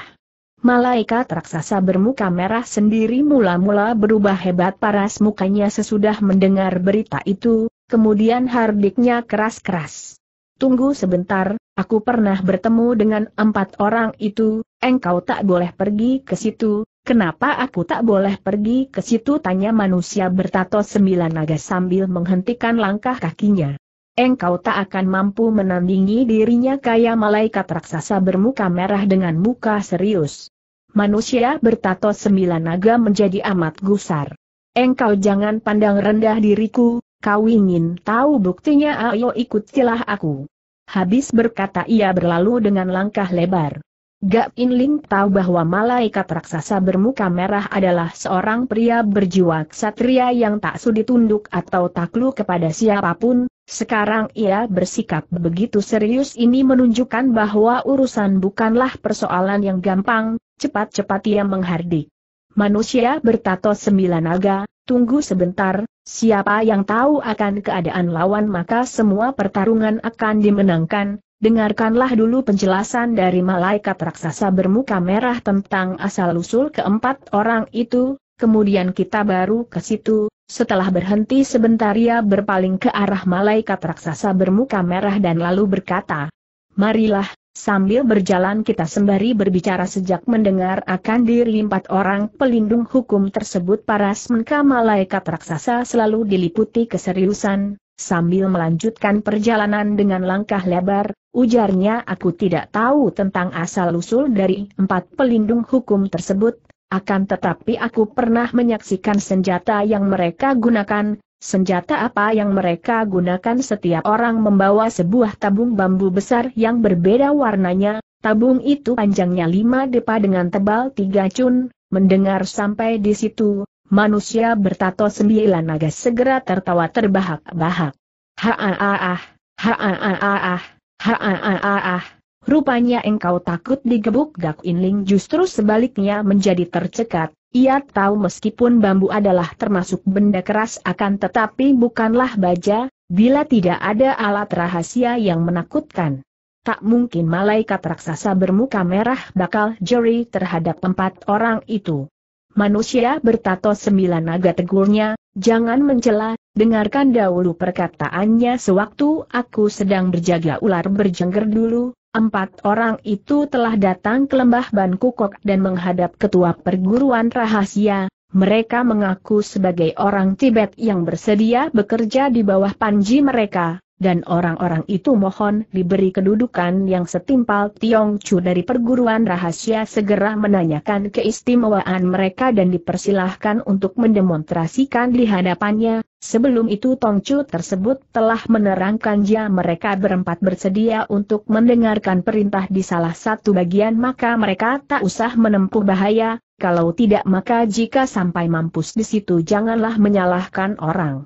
Malaikat raksasa bermuka merah sendiri mula-mula berubah hebat paras mukanya sesudah mendengar berita itu, kemudian hardiknya keras-keras. Tunggu sebentar, aku pernah bertemu dengan empat orang itu, engkau tak boleh pergi ke situ, Kenapa aku tak boleh pergi ke situ? Tanya manusia bertato sembilan naga sambil menghentikan langkah kakinya engkau tak akan mampu menandingi dirinya kaya malaikat raksasa bermuka merah dengan muka serius. Manusia bertato sembilan naga menjadi amat gusar. Engkau jangan pandang rendah diriku, kau ingin tahu buktinya ayo ikutilah aku. Habis berkata ia berlalu dengan langkah lebar. Gak Inling tahu bahwa malaikat raksasa bermuka merah adalah seorang pria berjiwa ksatria yang tak sudi tunduk atau takluk kepada siapapun, sekarang ia bersikap begitu serius ini menunjukkan bahwa urusan bukanlah persoalan yang gampang, cepat-cepat ia menghardik. Manusia bertato sembilan naga, tunggu sebentar, siapa yang tahu akan keadaan lawan maka semua pertarungan akan dimenangkan, dengarkanlah dulu penjelasan dari malaikat raksasa bermuka merah tentang asal-usul keempat orang itu, kemudian kita baru ke situ, setelah berhenti sebentar ia berpaling ke arah malaikat raksasa bermuka merah dan lalu berkata, Marilah, sambil berjalan kita sembari berbicara sejak mendengar akan diri empat orang pelindung hukum tersebut paras semengka malaikat raksasa selalu diliputi keseriusan, sambil melanjutkan perjalanan dengan langkah lebar, ujarnya aku tidak tahu tentang asal-usul dari empat pelindung hukum tersebut, akan tetapi aku pernah menyaksikan senjata yang mereka gunakan, senjata apa yang mereka gunakan setiap orang membawa sebuah tabung bambu besar yang berbeda warnanya, tabung itu panjangnya lima depa dengan tebal tiga cun, mendengar sampai di situ, manusia bertato sembilan naga segera tertawa terbahak-bahak. Ha-ah-ah-ah, ha-ah-ah-ah, ha-ah-ah-ah, Rupanya engkau takut digebuk Gak Inling justru sebaliknya menjadi tercekat. Ia tahu meskipun bambu adalah termasuk benda keras akan tetapi bukanlah baja, bila tidak ada alat rahasia yang menakutkan. Tak mungkin malaikat raksasa bermuka merah bakal jeri terhadap empat orang itu. Manusia bertato sembilan naga tegurnya, jangan mencela, dengarkan dahulu perkataannya sewaktu aku sedang berjaga ular berjengger dulu, Empat orang itu telah datang ke lembah Bangkok dan menghadap ketua perguruan rahasia, mereka mengaku sebagai orang Tibet yang bersedia bekerja di bawah panji mereka, dan orang-orang itu mohon diberi kedudukan yang setimpal Tiong Chu dari perguruan rahasia segera menanyakan keistimewaan mereka dan dipersilahkan untuk mendemonstrasikan di hadapannya, sebelum itu Tong Chu tersebut telah menerangkan jika mereka berempat bersedia untuk mendengarkan perintah di salah satu bagian maka mereka tak usah menempuh bahaya, kalau tidak maka jika sampai mampus di situ janganlah menyalahkan orang.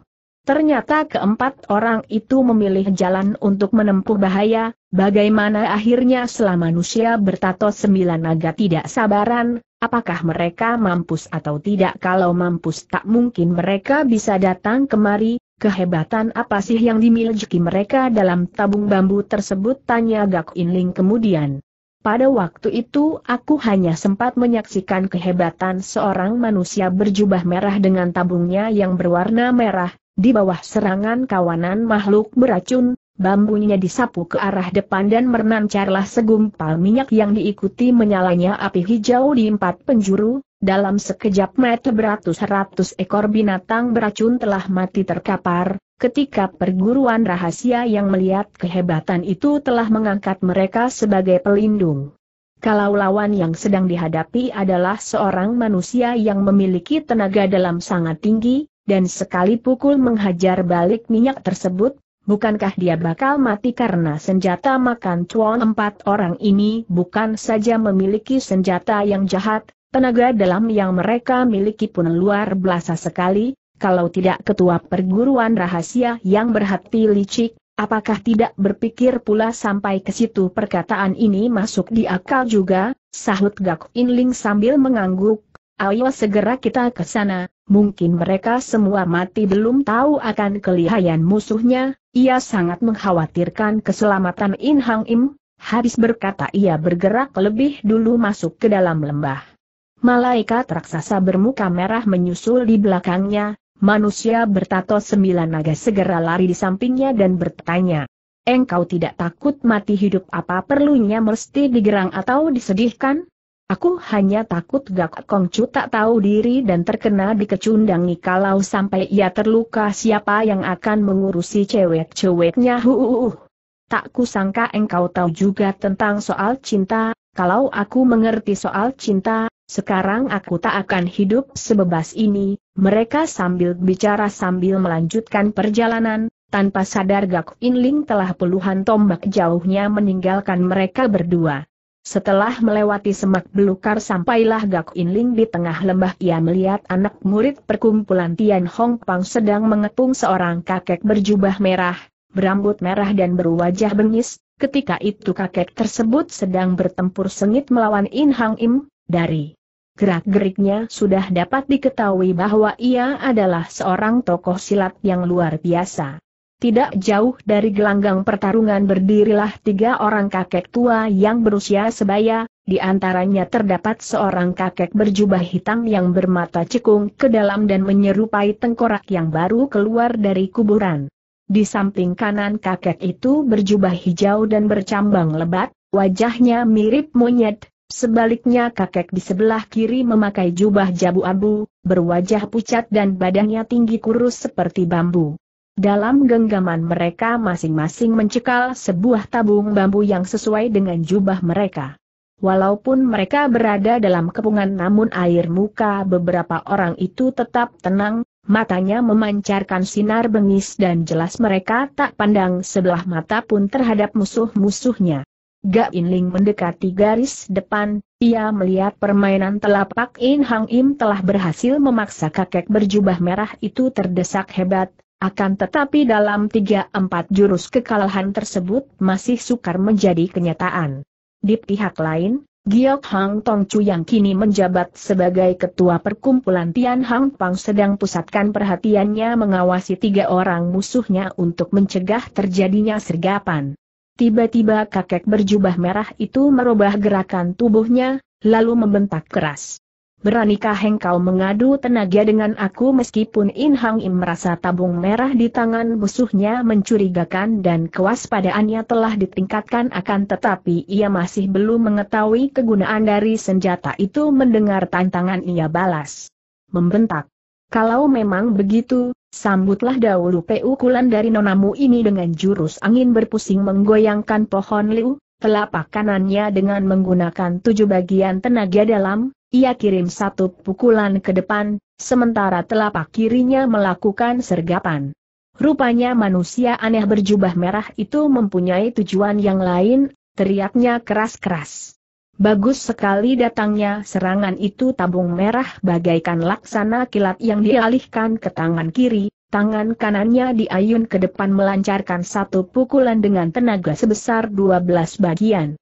Ternyata keempat orang itu memilih jalan untuk menempuh bahaya, bagaimana akhirnya selama manusia bertato sembilan naga tidak sabaran, apakah mereka mampus atau tidak kalau mampus tak mungkin mereka bisa datang kemari, kehebatan apa sih yang dimiliki mereka dalam tabung bambu tersebut tanya Gak Inling kemudian. Pada waktu itu aku hanya sempat menyaksikan kehebatan seorang manusia berjubah merah dengan tabungnya yang berwarna merah, di bawah serangan kawanan makhluk beracun, bambunya disapu ke arah depan dan menancarlah segumpal minyak yang diikuti menyalanya api hijau di empat penjuru, dalam sekejap mata beratus-ratus ekor binatang beracun telah mati terkapar, ketika perguruan rahasia yang melihat kehebatan itu telah mengangkat mereka sebagai pelindung. Kalau lawan yang sedang dihadapi adalah seorang manusia yang memiliki tenaga dalam sangat tinggi, dan sekali pukul menghajar balik minyak tersebut, bukankah dia bakal mati karena senjata makan cuan empat orang ini bukan saja memiliki senjata yang jahat, tenaga dalam yang mereka miliki pun luar biasa sekali, kalau tidak ketua perguruan rahasia yang berhati licik, apakah tidak berpikir pula sampai ke situ perkataan ini masuk di akal juga, sahut Gak Inling sambil mengangguk, ayo segera kita ke sana, mungkin mereka semua mati belum tahu akan kelihayan musuhnya, ia sangat mengkhawatirkan keselamatan In Hang Im, habis berkata ia bergerak lebih dulu masuk ke dalam lembah. Malaikat raksasa bermuka merah menyusul di belakangnya, manusia bertato sembilan naga segera lari di sampingnya dan bertanya. Engkau tidak takut mati hidup apa perlunya mesti digerang atau disedihkan? Aku hanya takut Gak Kongcu tak tahu diri dan terkena dikecundangi kalau sampai ia terluka siapa yang akan mengurusi cewek-ceweknya. Tak kusangka engkau tahu juga tentang soal cinta, kalau aku mengerti soal cinta, sekarang aku tak akan hidup sebebas ini. Mereka sambil bicara sambil melanjutkan perjalanan, tanpa sadar Gak Inling telah puluhan tombak jauhnya meninggalkan mereka berdua. Setelah melewati semak belukar sampailah Gak Inling di tengah lembah ia melihat anak murid perkumpulan Tian Hong Pang sedang mengepung seorang kakek berjubah merah, berambut merah dan berwajah bengis, ketika itu kakek tersebut sedang bertempur sengit melawan In Hang Im, dari gerak-geriknya sudah dapat diketahui bahwa ia adalah seorang tokoh silat yang luar biasa. Tidak jauh dari gelanggang pertarungan berdirilah tiga orang kakek tua yang berusia sebaya, di antaranya terdapat seorang kakek berjubah hitam yang bermata cekung ke dalam dan menyerupai tengkorak yang baru keluar dari kuburan. Di samping kanan kakek itu berjubah hijau dan bercambang lebat, wajahnya mirip monyet, sebaliknya kakek di sebelah kiri memakai jubah jabu abu, berwajah pucat dan badannya tinggi kurus seperti bambu. Dalam genggaman mereka masing-masing mencekal sebuah tabung bambu yang sesuai dengan jubah mereka. Walaupun mereka berada dalam kepungan namun air muka beberapa orang itu tetap tenang, matanya memancarkan sinar bengis dan jelas mereka tak pandang sebelah mata pun terhadap musuh-musuhnya. Gak Inling mendekati garis depan, ia melihat permainan telapak In Hang Im telah berhasil memaksa kakek berjubah merah itu terdesak hebat, akan tetapi dalam tiga empat jurus kekalahan tersebut masih sukar menjadi kenyataan. Di pihak lain, Giok Hang Tong Chu yang kini menjabat sebagai ketua perkumpulan Tian Hang Pang sedang pusatkan perhatiannya mengawasi tiga orang musuhnya untuk mencegah terjadinya sergapan. Tiba-tiba kakek berjubah merah itu merubah gerakan tubuhnya, lalu membentak keras. Beranikah engkau mengadu tenaga dengan aku meskipun In Hang Im merasa tabung merah di tangan musuhnya mencurigakan dan kewaspadaannya telah ditingkatkan akan tetapi ia masih belum mengetahui kegunaan dari senjata itu mendengar tantangan ia balas. Membentak. Kalau memang begitu, Sambutlah dahulu pukulan dari nonamu ini dengan jurus angin berpusing menggoyangkan pohon liu, telapak kanannya dengan menggunakan tujuh bagian tenaga dalam, ia kirim satu pukulan ke depan, sementara telapak kirinya melakukan sergapan. Rupanya manusia aneh berjubah merah itu mempunyai tujuan yang lain, teriaknya keras-keras. Bagus sekali datangnya serangan itu tabung merah bagaikan laksana kilat yang dialihkan ke tangan kiri, tangan kanannya diayun ke depan melancarkan satu pukulan dengan tenaga sebesar 12 bagian.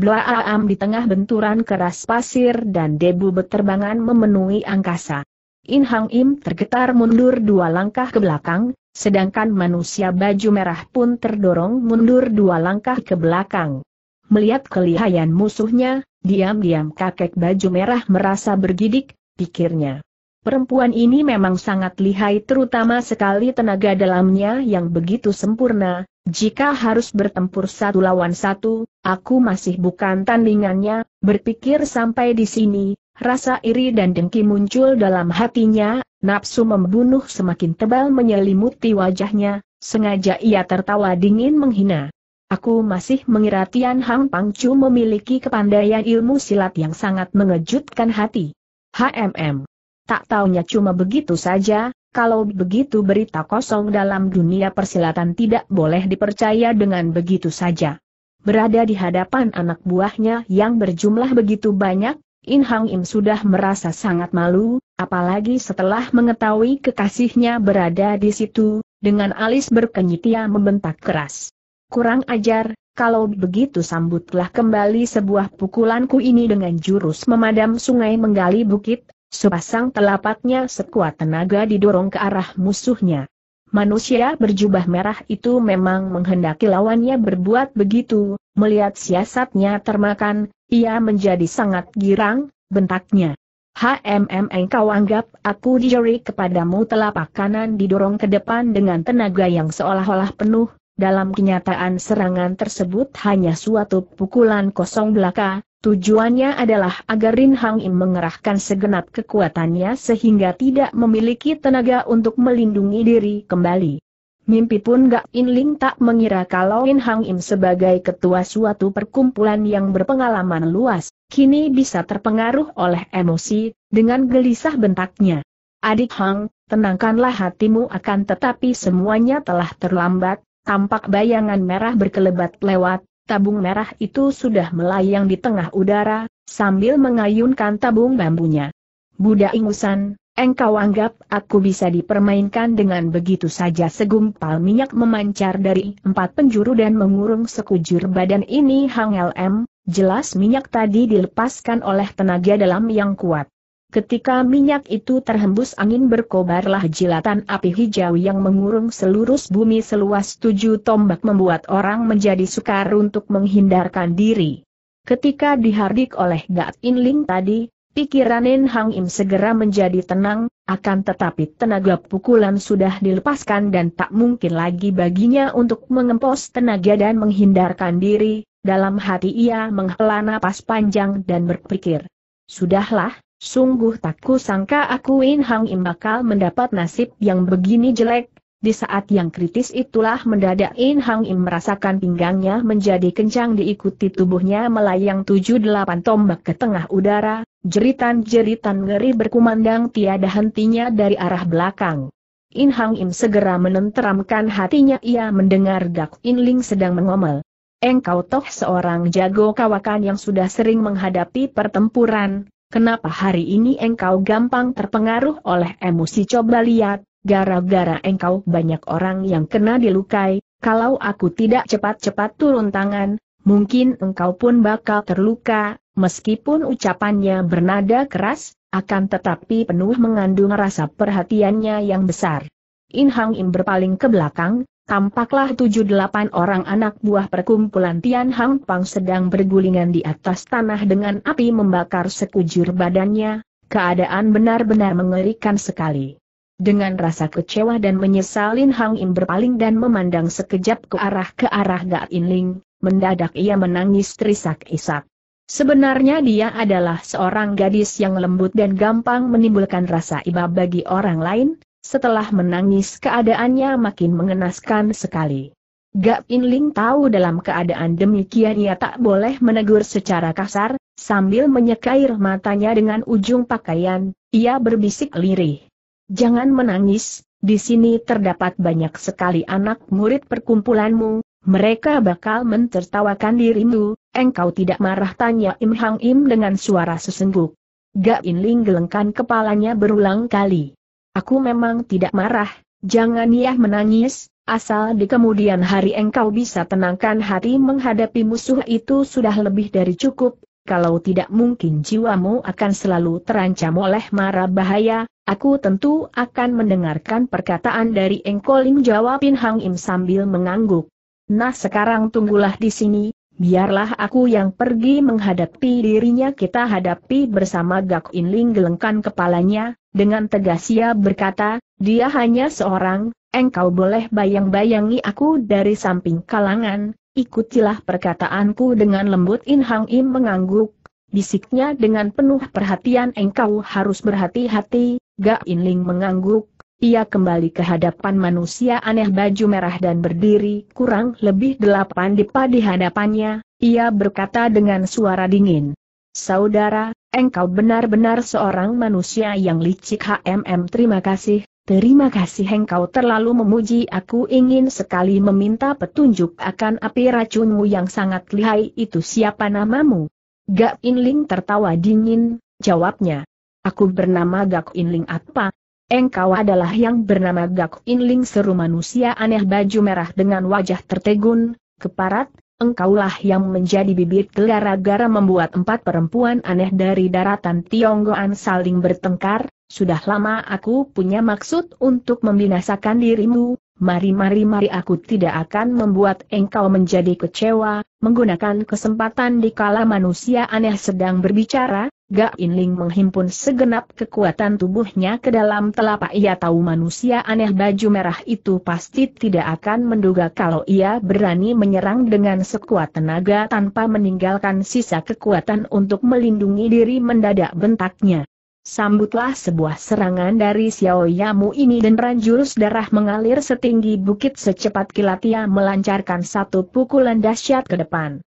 Blaam di tengah benturan keras pasir dan debu beterbangan memenuhi angkasa. In Hang Im tergetar mundur dua langkah ke belakang, sedangkan manusia baju merah pun terdorong mundur dua langkah ke belakang. Melihat kelihayan musuhnya, diam-diam kakek baju merah merasa bergidik, pikirnya. Perempuan ini memang sangat lihai terutama sekali tenaga dalamnya yang begitu sempurna, jika harus bertempur satu lawan satu, aku masih bukan tandingannya, berpikir sampai di sini, rasa iri dan dengki muncul dalam hatinya, nafsu membunuh semakin tebal menyelimuti wajahnya, sengaja ia tertawa dingin menghina. Aku masih mengira Tian Hang Pangcu memiliki kepandaian ilmu silat yang sangat mengejutkan hati. HMM. Tak taunya cuma begitu saja, kalau begitu berita kosong dalam dunia persilatan tidak boleh dipercaya dengan begitu saja. Berada di hadapan anak buahnya yang berjumlah begitu banyak, In Hang Im sudah merasa sangat malu, apalagi setelah mengetahui kekasihnya berada di situ, dengan alis berkenyit ia membentak keras. Kurang ajar, kalau begitu sambutlah kembali sebuah pukulanku ini dengan jurus memadam sungai menggali bukit, Sepasang telapaknya sekuat tenaga didorong ke arah musuhnya. Manusia berjubah merah itu memang menghendaki lawannya berbuat begitu, melihat siasatnya termakan, ia menjadi sangat girang, bentaknya. HMM engkau anggap aku dijeri kepadamu telapak kanan didorong ke depan dengan tenaga yang seolah-olah penuh, dalam kenyataan serangan tersebut hanya suatu pukulan kosong belaka, Tujuannya adalah agar Rin Hang Im mengerahkan segenap kekuatannya sehingga tidak memiliki tenaga untuk melindungi diri kembali. Mimpi pun Gak In Ling tak mengira kalau Rin Hang Im sebagai ketua suatu perkumpulan yang berpengalaman luas, kini bisa terpengaruh oleh emosi, dengan gelisah bentaknya. Adik Hang, tenangkanlah hatimu akan tetapi semuanya telah terlambat, tampak bayangan merah berkelebat lewat, tabung merah itu sudah melayang di tengah udara, sambil mengayunkan tabung bambunya. Buddha ingusan, engkau anggap aku bisa dipermainkan dengan begitu saja segumpal minyak memancar dari empat penjuru dan mengurung sekujur badan ini Hang LM, jelas minyak tadi dilepaskan oleh tenaga dalam yang kuat. Ketika minyak itu terhembus angin berkobarlah jilatan api hijau yang mengurung seluruh bumi seluas tujuh tombak membuat orang menjadi sukar untuk menghindarkan diri. Ketika dihardik oleh Gat Inling tadi, pikiran In Hang Im segera menjadi tenang, akan tetapi tenaga pukulan sudah dilepaskan dan tak mungkin lagi baginya untuk mengempos tenaga dan menghindarkan diri, dalam hati ia menghela nafas panjang dan berpikir. Sudahlah, Sungguh tak kusangka aku In Hang Im bakal mendapat nasib yang begini jelek. Di saat yang kritis itulah mendadak In Hang Im merasakan pinggangnya menjadi kencang diikuti tubuhnya melayang tujuh delapan tombak ke tengah udara, jeritan-jeritan ngeri berkumandang tiada hentinya dari arah belakang. In Hang Im segera menenteramkan hatinya ia mendengar Gak In Ling sedang mengomel. Engkau toh seorang jago kawakan yang sudah sering menghadapi pertempuran, Kenapa hari ini engkau gampang terpengaruh oleh emosi coba lihat, gara-gara engkau banyak orang yang kena dilukai, kalau aku tidak cepat-cepat turun tangan, mungkin engkau pun bakal terluka, meskipun ucapannya bernada keras, akan tetapi penuh mengandung rasa perhatiannya yang besar. In Hang Im berpaling ke belakang, tampaklah tujuh delapan orang anak buah perkumpulan Tian Hang Pang sedang bergulingan di atas tanah dengan api membakar sekujur badannya, keadaan benar-benar mengerikan sekali. Dengan rasa kecewa dan menyesal Lin Hang Im berpaling dan memandang sekejap ke arah ke arah Ga In Ling, mendadak ia menangis terisak-isak. Sebenarnya dia adalah seorang gadis yang lembut dan gampang menimbulkan rasa iba bagi orang lain, setelah menangis keadaannya makin mengenaskan sekali. Gak Inling tahu dalam keadaan demikian ia tak boleh menegur secara kasar, sambil menyekair matanya dengan ujung pakaian, ia berbisik lirih. Jangan menangis, di sini terdapat banyak sekali anak murid perkumpulanmu, mereka bakal mentertawakan dirimu, engkau tidak marah tanya Im Hang Im dengan suara sesengguk. Gak Inling gelengkan kepalanya berulang kali aku memang tidak marah, jangan ia menangis, asal di kemudian hari engkau bisa tenangkan hati menghadapi musuh itu sudah lebih dari cukup, kalau tidak mungkin jiwamu akan selalu terancam oleh mara bahaya, aku tentu akan mendengarkan perkataan dari engkau Ling jawabin Hang Im sambil mengangguk. Nah sekarang tunggulah di sini, biarlah aku yang pergi menghadapi dirinya kita hadapi bersama Gak Inling gelengkan kepalanya, dengan tegas ia berkata, dia hanya seorang, engkau boleh bayang-bayangi aku dari samping kalangan, ikutilah perkataanku dengan lembut In Hang Im mengangguk, bisiknya dengan penuh perhatian engkau harus berhati-hati, Gak Inling mengangguk, ia kembali ke hadapan manusia aneh baju merah dan berdiri kurang lebih delapan dipa di hadapannya, ia berkata dengan suara dingin. Saudara, engkau benar-benar seorang manusia yang licik HMM terima kasih, terima kasih engkau terlalu memuji aku ingin sekali meminta petunjuk akan api racunmu yang sangat lihai itu siapa namamu? Gak Inling tertawa dingin, jawabnya. Aku bernama Gak Inling apa? Engkau adalah yang bernama Gak Inling seru manusia aneh baju merah dengan wajah tertegun, keparat, engkaulah yang menjadi bibit gara-gara membuat empat perempuan aneh dari daratan Tionggoan saling bertengkar, sudah lama aku punya maksud untuk membinasakan dirimu, mari mari mari aku tidak akan membuat engkau menjadi kecewa, menggunakan kesempatan di kala manusia aneh sedang berbicara, Gak Inling menghimpun segenap kekuatan tubuhnya ke dalam telapak ia tahu manusia aneh baju merah itu pasti tidak akan menduga kalau ia berani menyerang dengan sekuat tenaga tanpa meninggalkan sisa kekuatan untuk melindungi diri mendadak bentaknya. Sambutlah sebuah serangan dari Xiao Yamu ini dan ranjurus darah mengalir setinggi bukit secepat kilat ia melancarkan satu pukulan dahsyat ke depan.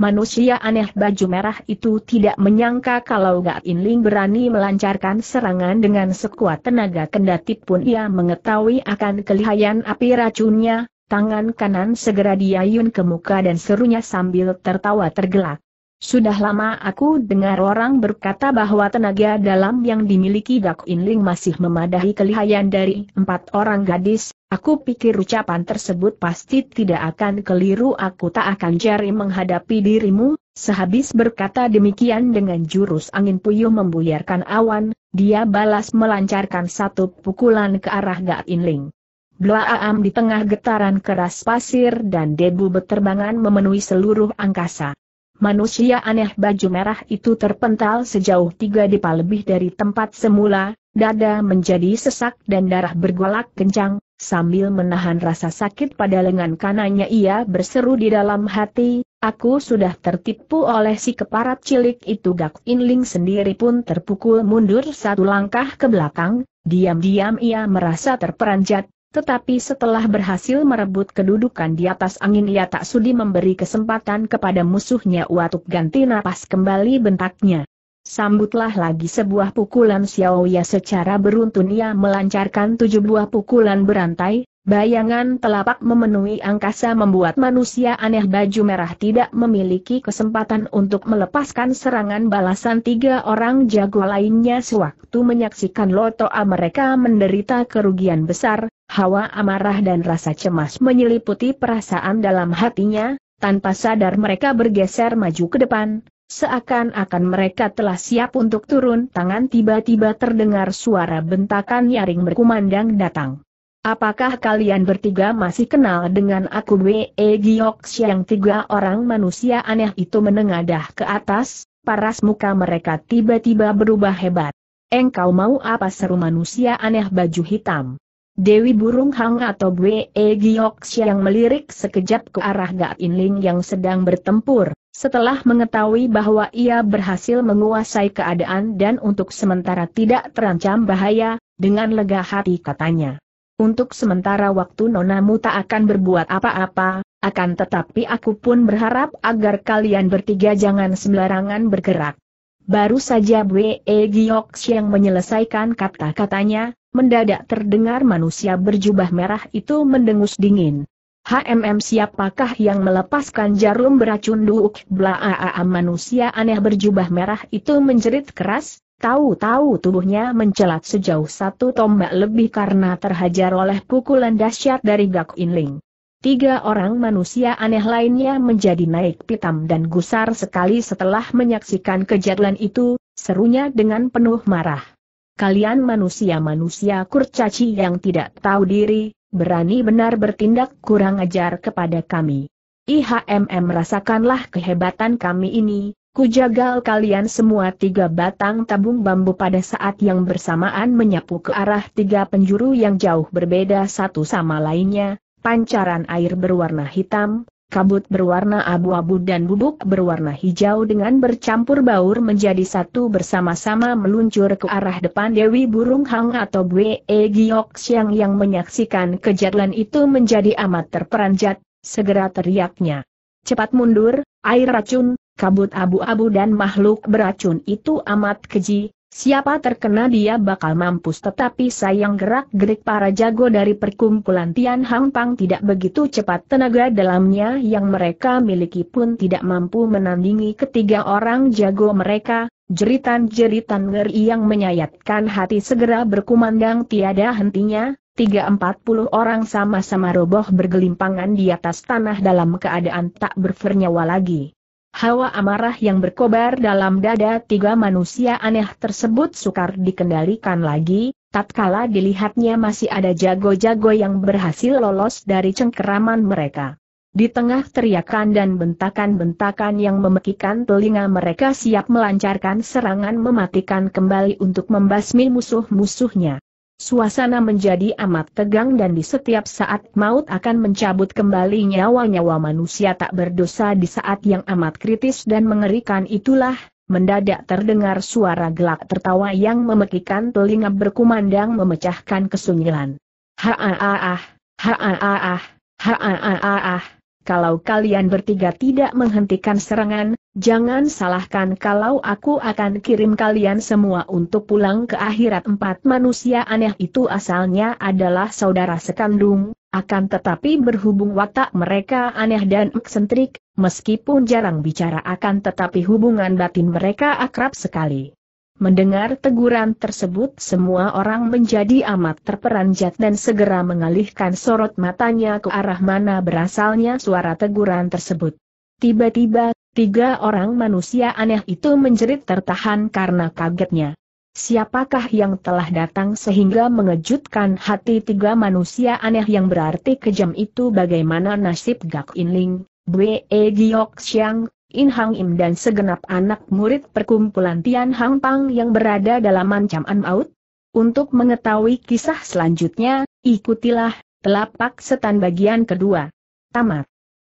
Manusia aneh baju merah itu tidak menyangka kalau gak Inling berani melancarkan serangan dengan sekuat tenaga kendati pun ia mengetahui akan kelihayan api racunnya, tangan kanan segera diayun ke muka dan serunya sambil tertawa tergelak. Sudah lama aku dengar orang berkata bahwa tenaga dalam yang dimiliki Gak Inling masih memadahi kelihayan dari empat orang gadis, aku pikir ucapan tersebut pasti tidak akan keliru aku tak akan jari menghadapi dirimu, sehabis berkata demikian dengan jurus angin puyuh membuyarkan awan, dia balas melancarkan satu pukulan ke arah Gak Inling. Blaam di tengah getaran keras pasir dan debu beterbangan memenuhi seluruh angkasa. Manusia aneh baju merah itu terpental sejauh tiga dipa lebih dari tempat semula, dada menjadi sesak dan darah bergolak kencang, sambil menahan rasa sakit pada lengan kanannya ia berseru di dalam hati, aku sudah tertipu oleh si keparat cilik itu Gak Inling sendiri pun terpukul mundur satu langkah ke belakang, diam-diam ia merasa terperanjat, tetapi setelah berhasil merebut kedudukan di atas angin ia tak sudi memberi kesempatan kepada musuhnya untuk ganti napas kembali bentaknya. Sambutlah lagi sebuah pukulan Xiao Ya. secara beruntun ia melancarkan tujuh buah pukulan berantai, bayangan telapak memenuhi angkasa membuat manusia aneh baju merah tidak memiliki kesempatan untuk melepaskan serangan balasan tiga orang jago lainnya sewaktu menyaksikan lotoa mereka menderita kerugian besar, Hawa amarah dan rasa cemas menyeliputi perasaan dalam hatinya, tanpa sadar mereka bergeser maju ke depan, seakan-akan mereka telah siap untuk turun tangan tiba-tiba terdengar suara bentakan nyaring berkumandang datang. Apakah kalian bertiga masih kenal dengan aku W.E. Giok yang tiga orang manusia aneh itu menengadah ke atas, paras muka mereka tiba-tiba berubah hebat. Engkau mau apa seru manusia aneh baju hitam? Dewi Burung Hang atau Bwe e Giok yang melirik sekejap ke arah Gak Ling yang sedang bertempur. Setelah mengetahui bahwa ia berhasil menguasai keadaan dan untuk sementara tidak terancam bahaya, dengan lega hati katanya. Untuk sementara waktu Nona tak akan berbuat apa-apa, akan tetapi aku pun berharap agar kalian bertiga jangan sembarangan bergerak. Baru saja Bwe e Giok yang menyelesaikan kata-katanya, mendadak terdengar manusia berjubah merah itu mendengus dingin. HMM siapakah yang melepaskan jarum beracun duuk blaa manusia aneh berjubah merah itu menjerit keras, tahu-tahu tubuhnya mencelat sejauh satu tombak lebih karena terhajar oleh pukulan dahsyat dari Gak Inling. Tiga orang manusia aneh lainnya menjadi naik pitam dan gusar sekali setelah menyaksikan kejadian itu, serunya dengan penuh marah. Kalian manusia-manusia kurcaci yang tidak tahu diri, berani benar bertindak kurang ajar kepada kami. IHMM rasakanlah kehebatan kami ini, kujagal kalian semua tiga batang tabung bambu pada saat yang bersamaan menyapu ke arah tiga penjuru yang jauh berbeda satu sama lainnya, pancaran air berwarna hitam, kabut berwarna abu-abu dan bubuk berwarna hijau dengan bercampur baur menjadi satu bersama-sama meluncur ke arah depan Dewi Burung Hang atau Bwe e Giok Siang yang menyaksikan kejadian itu menjadi amat terperanjat, segera teriaknya. Cepat mundur, air racun, kabut abu-abu dan makhluk beracun itu amat keji, Siapa terkena dia bakal mampus tetapi sayang gerak-gerik para jago dari perkumpulan Tian Hang Pang tidak begitu cepat tenaga dalamnya yang mereka miliki pun tidak mampu menandingi ketiga orang jago mereka, jeritan-jeritan ngeri yang menyayatkan hati segera berkumandang tiada hentinya, Tiga empat puluh orang sama-sama roboh bergelimpangan di atas tanah dalam keadaan tak bernyawa lagi. Hawa amarah yang berkobar dalam dada tiga manusia aneh tersebut sukar dikendalikan lagi, tatkala dilihatnya masih ada jago-jago yang berhasil lolos dari cengkeraman mereka. Di tengah teriakan dan bentakan-bentakan yang memekikan telinga mereka siap melancarkan serangan mematikan kembali untuk membasmi musuh-musuhnya. Suasana menjadi amat tegang dan di setiap saat maut akan mencabut kembali nyawa-nyawa manusia tak berdosa di saat yang amat kritis dan mengerikan itulah, mendadak terdengar suara gelak tertawa yang memekikan telinga berkumandang memecahkan kesunyilan. Ha ah ah ah, ha ah ah ah, ha ah ah ah kalau kalian bertiga tidak menghentikan serangan, jangan salahkan kalau aku akan kirim kalian semua untuk pulang ke akhirat empat manusia aneh itu asalnya adalah saudara sekandung, akan tetapi berhubung watak mereka aneh dan eksentrik, meskipun jarang bicara akan tetapi hubungan batin mereka akrab sekali. Mendengar teguran tersebut semua orang menjadi amat terperanjat dan segera mengalihkan sorot matanya ke arah mana berasalnya suara teguran tersebut. Tiba-tiba, tiga orang manusia aneh itu menjerit tertahan karena kagetnya. Siapakah yang telah datang sehingga mengejutkan hati tiga manusia aneh yang berarti kejam itu bagaimana nasib Gak Inling, Bwe Giok Siang, In Hang Im dan segenap anak murid perkumpulan Tian Hang Pang yang berada dalam ancaman maut? Untuk mengetahui kisah selanjutnya, ikutilah telapak setan bagian kedua. Tamat.